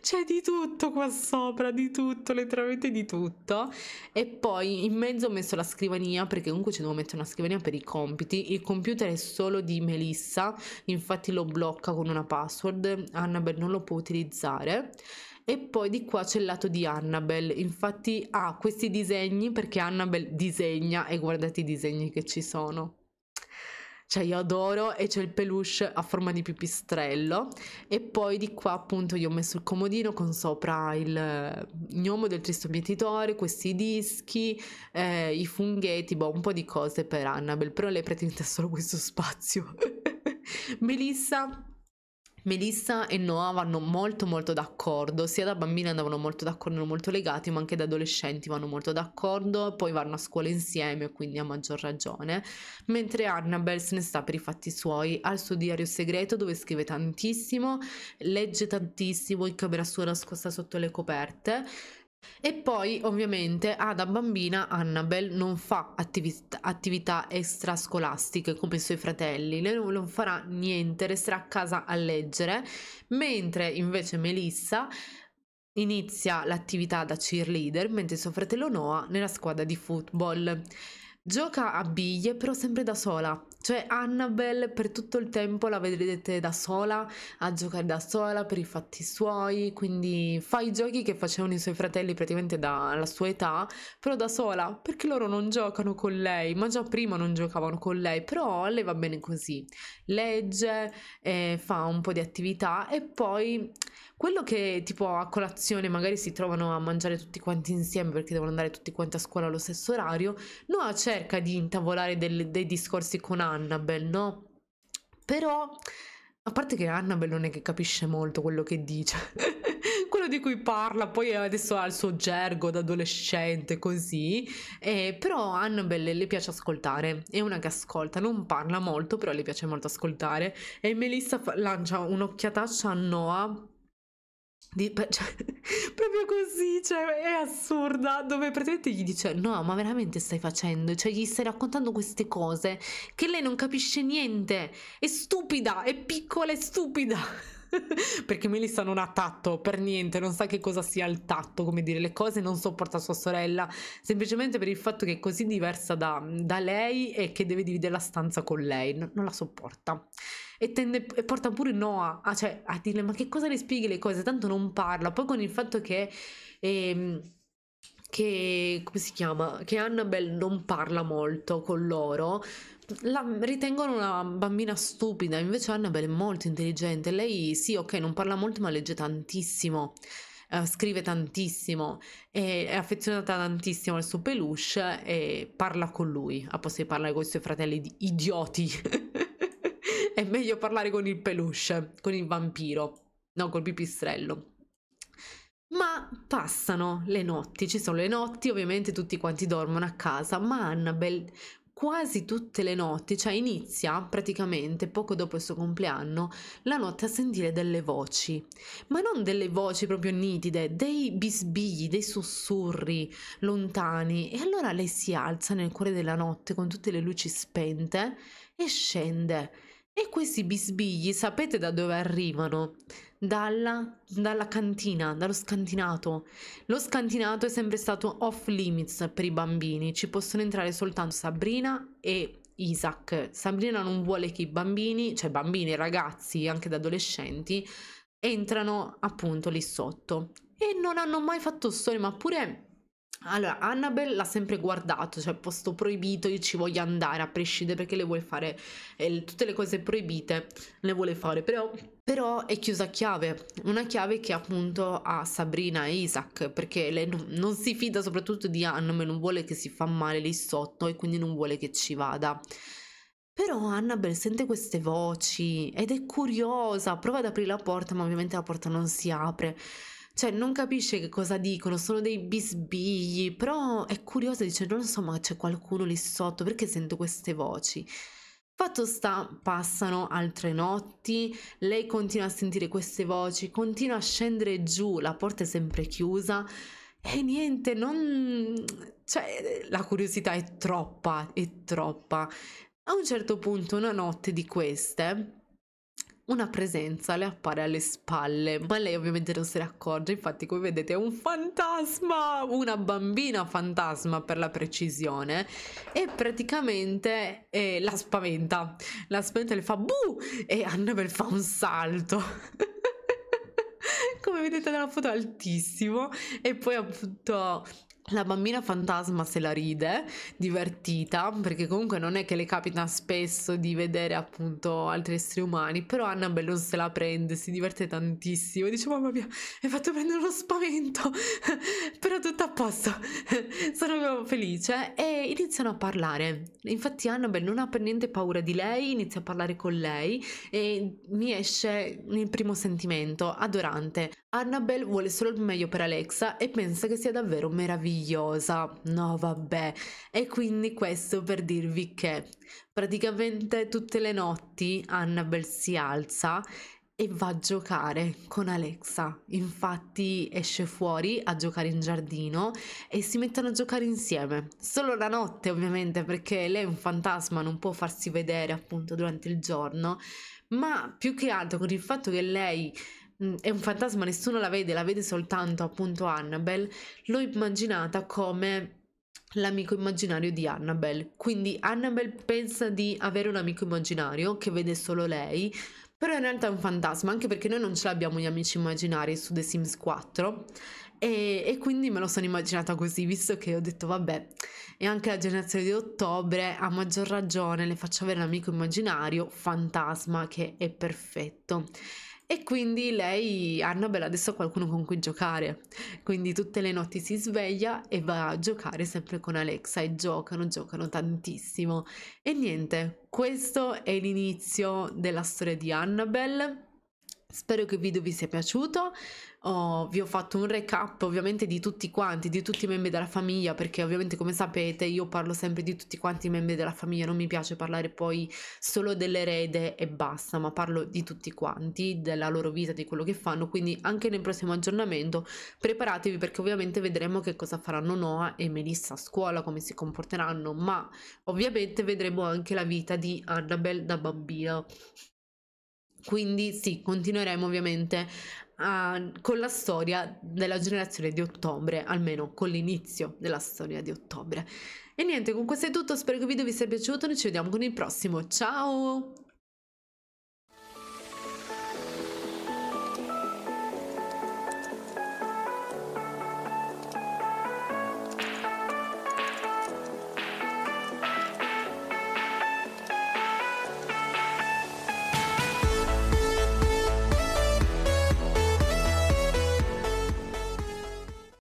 c'è di tutto qua sopra, di tutto, letteralmente di tutto. E poi in mezzo ho messo la scrivania perché comunque ci devo mettere una scrivania per i compiti. Il computer è solo di Melissa, infatti lo blocca con una password. Annabelle non lo può utilizzare. E poi di qua c'è il lato di Annabelle, infatti ha ah, questi disegni perché Annabelle disegna e guardate i disegni che ci sono cioè io adoro e c'è il peluche a forma di pipistrello e poi di qua appunto io ho messo il comodino con sopra il eh, gnomo del tristo mietitore, questi dischi, eh, i funghetti, boh, un po' di cose per Annabel, però lei praticamente ha solo questo spazio. Melissa Melissa e Noah vanno molto molto d'accordo, sia da bambini andavano molto d'accordo, erano molto legati, ma anche da adolescenti vanno molto d'accordo, poi vanno a scuola insieme, quindi a maggior ragione, mentre Annabelle se ne sta per i fatti suoi, ha il suo diario segreto dove scrive tantissimo, legge tantissimo, in camera sua nascosta sotto le coperte, e poi ovviamente ah, da bambina Annabelle non fa attività, attività extrascolastiche come i suoi fratelli, lei non, non farà niente, resterà a casa a leggere, mentre invece Melissa inizia l'attività da cheerleader, mentre suo fratello Noah nella squadra di football. Gioca a biglie però sempre da sola cioè Annabelle per tutto il tempo la vedrete da sola, a giocare da sola per i fatti suoi, quindi fa i giochi che facevano i suoi fratelli praticamente dalla sua età, però da sola, perché loro non giocano con lei, ma già prima non giocavano con lei, però lei va bene così. Legge, eh, fa un po' di attività e poi quello che tipo a colazione magari si trovano a mangiare tutti quanti insieme perché devono andare tutti quanti a scuola allo stesso orario, Noah cerca di intavolare del, dei discorsi con Annabelle, no? Però, a parte che Annabelle non è che capisce molto quello che dice. quello di cui parla, poi adesso ha il suo gergo da adolescente, così. Eh, però Annabelle le piace ascoltare, è una che ascolta, non parla molto, però le piace molto ascoltare. E Melissa lancia un'occhiataccia a Noah di, cioè, proprio così, cioè, è assurda, dove praticamente gli dice no, ma veramente stai facendo, cioè gli stai raccontando queste cose che lei non capisce niente, è stupida, è piccola e stupida. Perché Melissa non ha tatto per niente, non sa che cosa sia il tatto, come dire, le cose non sopporta sua sorella, semplicemente per il fatto che è così diversa da, da lei e che deve dividere la stanza con lei, non, non la sopporta e, tende, e porta pure Noah a, cioè, a dirle ma che cosa le spieghi le cose, tanto non parla, poi con il fatto che... Ehm, che come si chiama? Che Annabelle non parla molto con loro, la ritengono una bambina stupida, invece Annabelle è molto intelligente. Lei sì, ok, non parla molto, ma legge tantissimo. Eh, scrive tantissimo, è, è, affezionata tantissimo al suo peluche e parla con lui. A posto di parlare con i suoi fratelli idioti. è meglio parlare con il peluche, con il vampiro, no, col pipistrello. Ma passano le notti, ci sono le notti, ovviamente tutti quanti dormono a casa, ma Annabelle quasi tutte le notti, cioè inizia praticamente poco dopo il suo compleanno, la notte a sentire delle voci, ma non delle voci proprio nitide, dei bisbigli, dei sussurri lontani. E allora lei si alza nel cuore della notte con tutte le luci spente e scende e questi bisbigli sapete da dove arrivano? Dalla, dalla, cantina, dallo scantinato. Lo scantinato è sempre stato off limits per i bambini, ci possono entrare soltanto Sabrina e Isaac. Sabrina non vuole che i bambini, cioè bambini, ragazzi, anche da adolescenti, entrano appunto lì sotto. E non hanno mai fatto storie, ma pure allora, Annabelle l'ha sempre guardato, cioè posto proibito, io ci voglio andare, a prescindere perché le vuole fare eh, tutte le cose proibite, le vuole fare, però, però, è chiusa a chiave, una chiave che appunto ha Sabrina e Isaac, perché lei non, non si fida soprattutto di Annabelle, non vuole che si fa male lì sotto e quindi non vuole che ci vada. Però Annabelle sente queste voci ed è curiosa, prova ad aprire la porta, ma ovviamente la porta non si apre cioè non capisce che cosa dicono, sono dei bisbigli, però è curiosa, dice non so ma c'è qualcuno lì sotto, perché sento queste voci? Fatto sta, passano altre notti, lei continua a sentire queste voci, continua a scendere giù, la porta è sempre chiusa e niente, non... cioè la curiosità è troppa, è troppa. A un certo punto, una notte di queste, una presenza le appare alle spalle, ma lei ovviamente non se ne accorge, infatti come vedete è un fantasma, una bambina fantasma per la precisione e praticamente eh, la spaventa, la spaventa e le fa buh e Annabelle fa un salto. come vedete dalla foto altissimo e poi appunto la bambina fantasma se la ride, divertita, perché comunque non è che le capita spesso di vedere appunto altri esseri umani, però Annabelle non se la prende, si diverte tantissimo, dice mamma mia, hai fatto prendere uno spavento, però tutto a posto, sono felice e iniziano a parlare. Infatti Annabelle non ha per niente paura di lei, inizia a parlare con lei e mi esce il primo sentimento, adorante. Annabelle vuole solo il meglio per Alexa e pensa che sia davvero meravigliosa meravigliosa. No, vabbè. E quindi questo per dirvi che praticamente tutte le notti Annabelle si alza e va a giocare con Alexa. Infatti esce fuori a giocare in giardino e si mettono a giocare insieme. Solo la notte ovviamente perché lei è un fantasma, non può farsi vedere appunto durante il giorno, ma più che altro con il fatto che lei Mm, è un fantasma, nessuno la vede, la vede soltanto appunto Annabelle, l'ho immaginata come l'amico immaginario di Annabelle. Quindi Annabelle pensa di avere un amico immaginario che vede solo lei, però in realtà è un fantasma, anche perché noi non ce l'abbiamo gli amici immaginari su The Sims 4. E, e, quindi me lo sono immaginata così, visto che ho detto vabbè, è anche la generazione di ottobre a maggior ragione le faccio avere un amico immaginario fantasma che è perfetto e quindi lei, Annabelle, adesso ha qualcuno con cui giocare, quindi tutte le notti si sveglia e va a giocare sempre con Alexa e giocano, giocano tantissimo. E niente, questo è l'inizio della storia di Annabelle Spero che il video vi sia piaciuto, oh, vi ho fatto un recap ovviamente di tutti quanti, di tutti i membri della famiglia, perché ovviamente come sapete io parlo sempre di tutti quanti i membri della famiglia, non mi piace parlare poi solo dell'erede e basta, ma parlo di tutti quanti, della loro vita, di quello che fanno, quindi anche nel prossimo aggiornamento preparatevi perché ovviamente vedremo che cosa faranno Noah e Melissa a scuola, come si comporteranno, ma ovviamente vedremo anche la vita di Annabelle da bambina. Quindi sì, continueremo ovviamente a, con la storia della generazione di ottobre, almeno con l'inizio della storia di ottobre. E niente, con questo è tutto, spero che il video vi sia piaciuto, noi ci vediamo con il prossimo, ciao!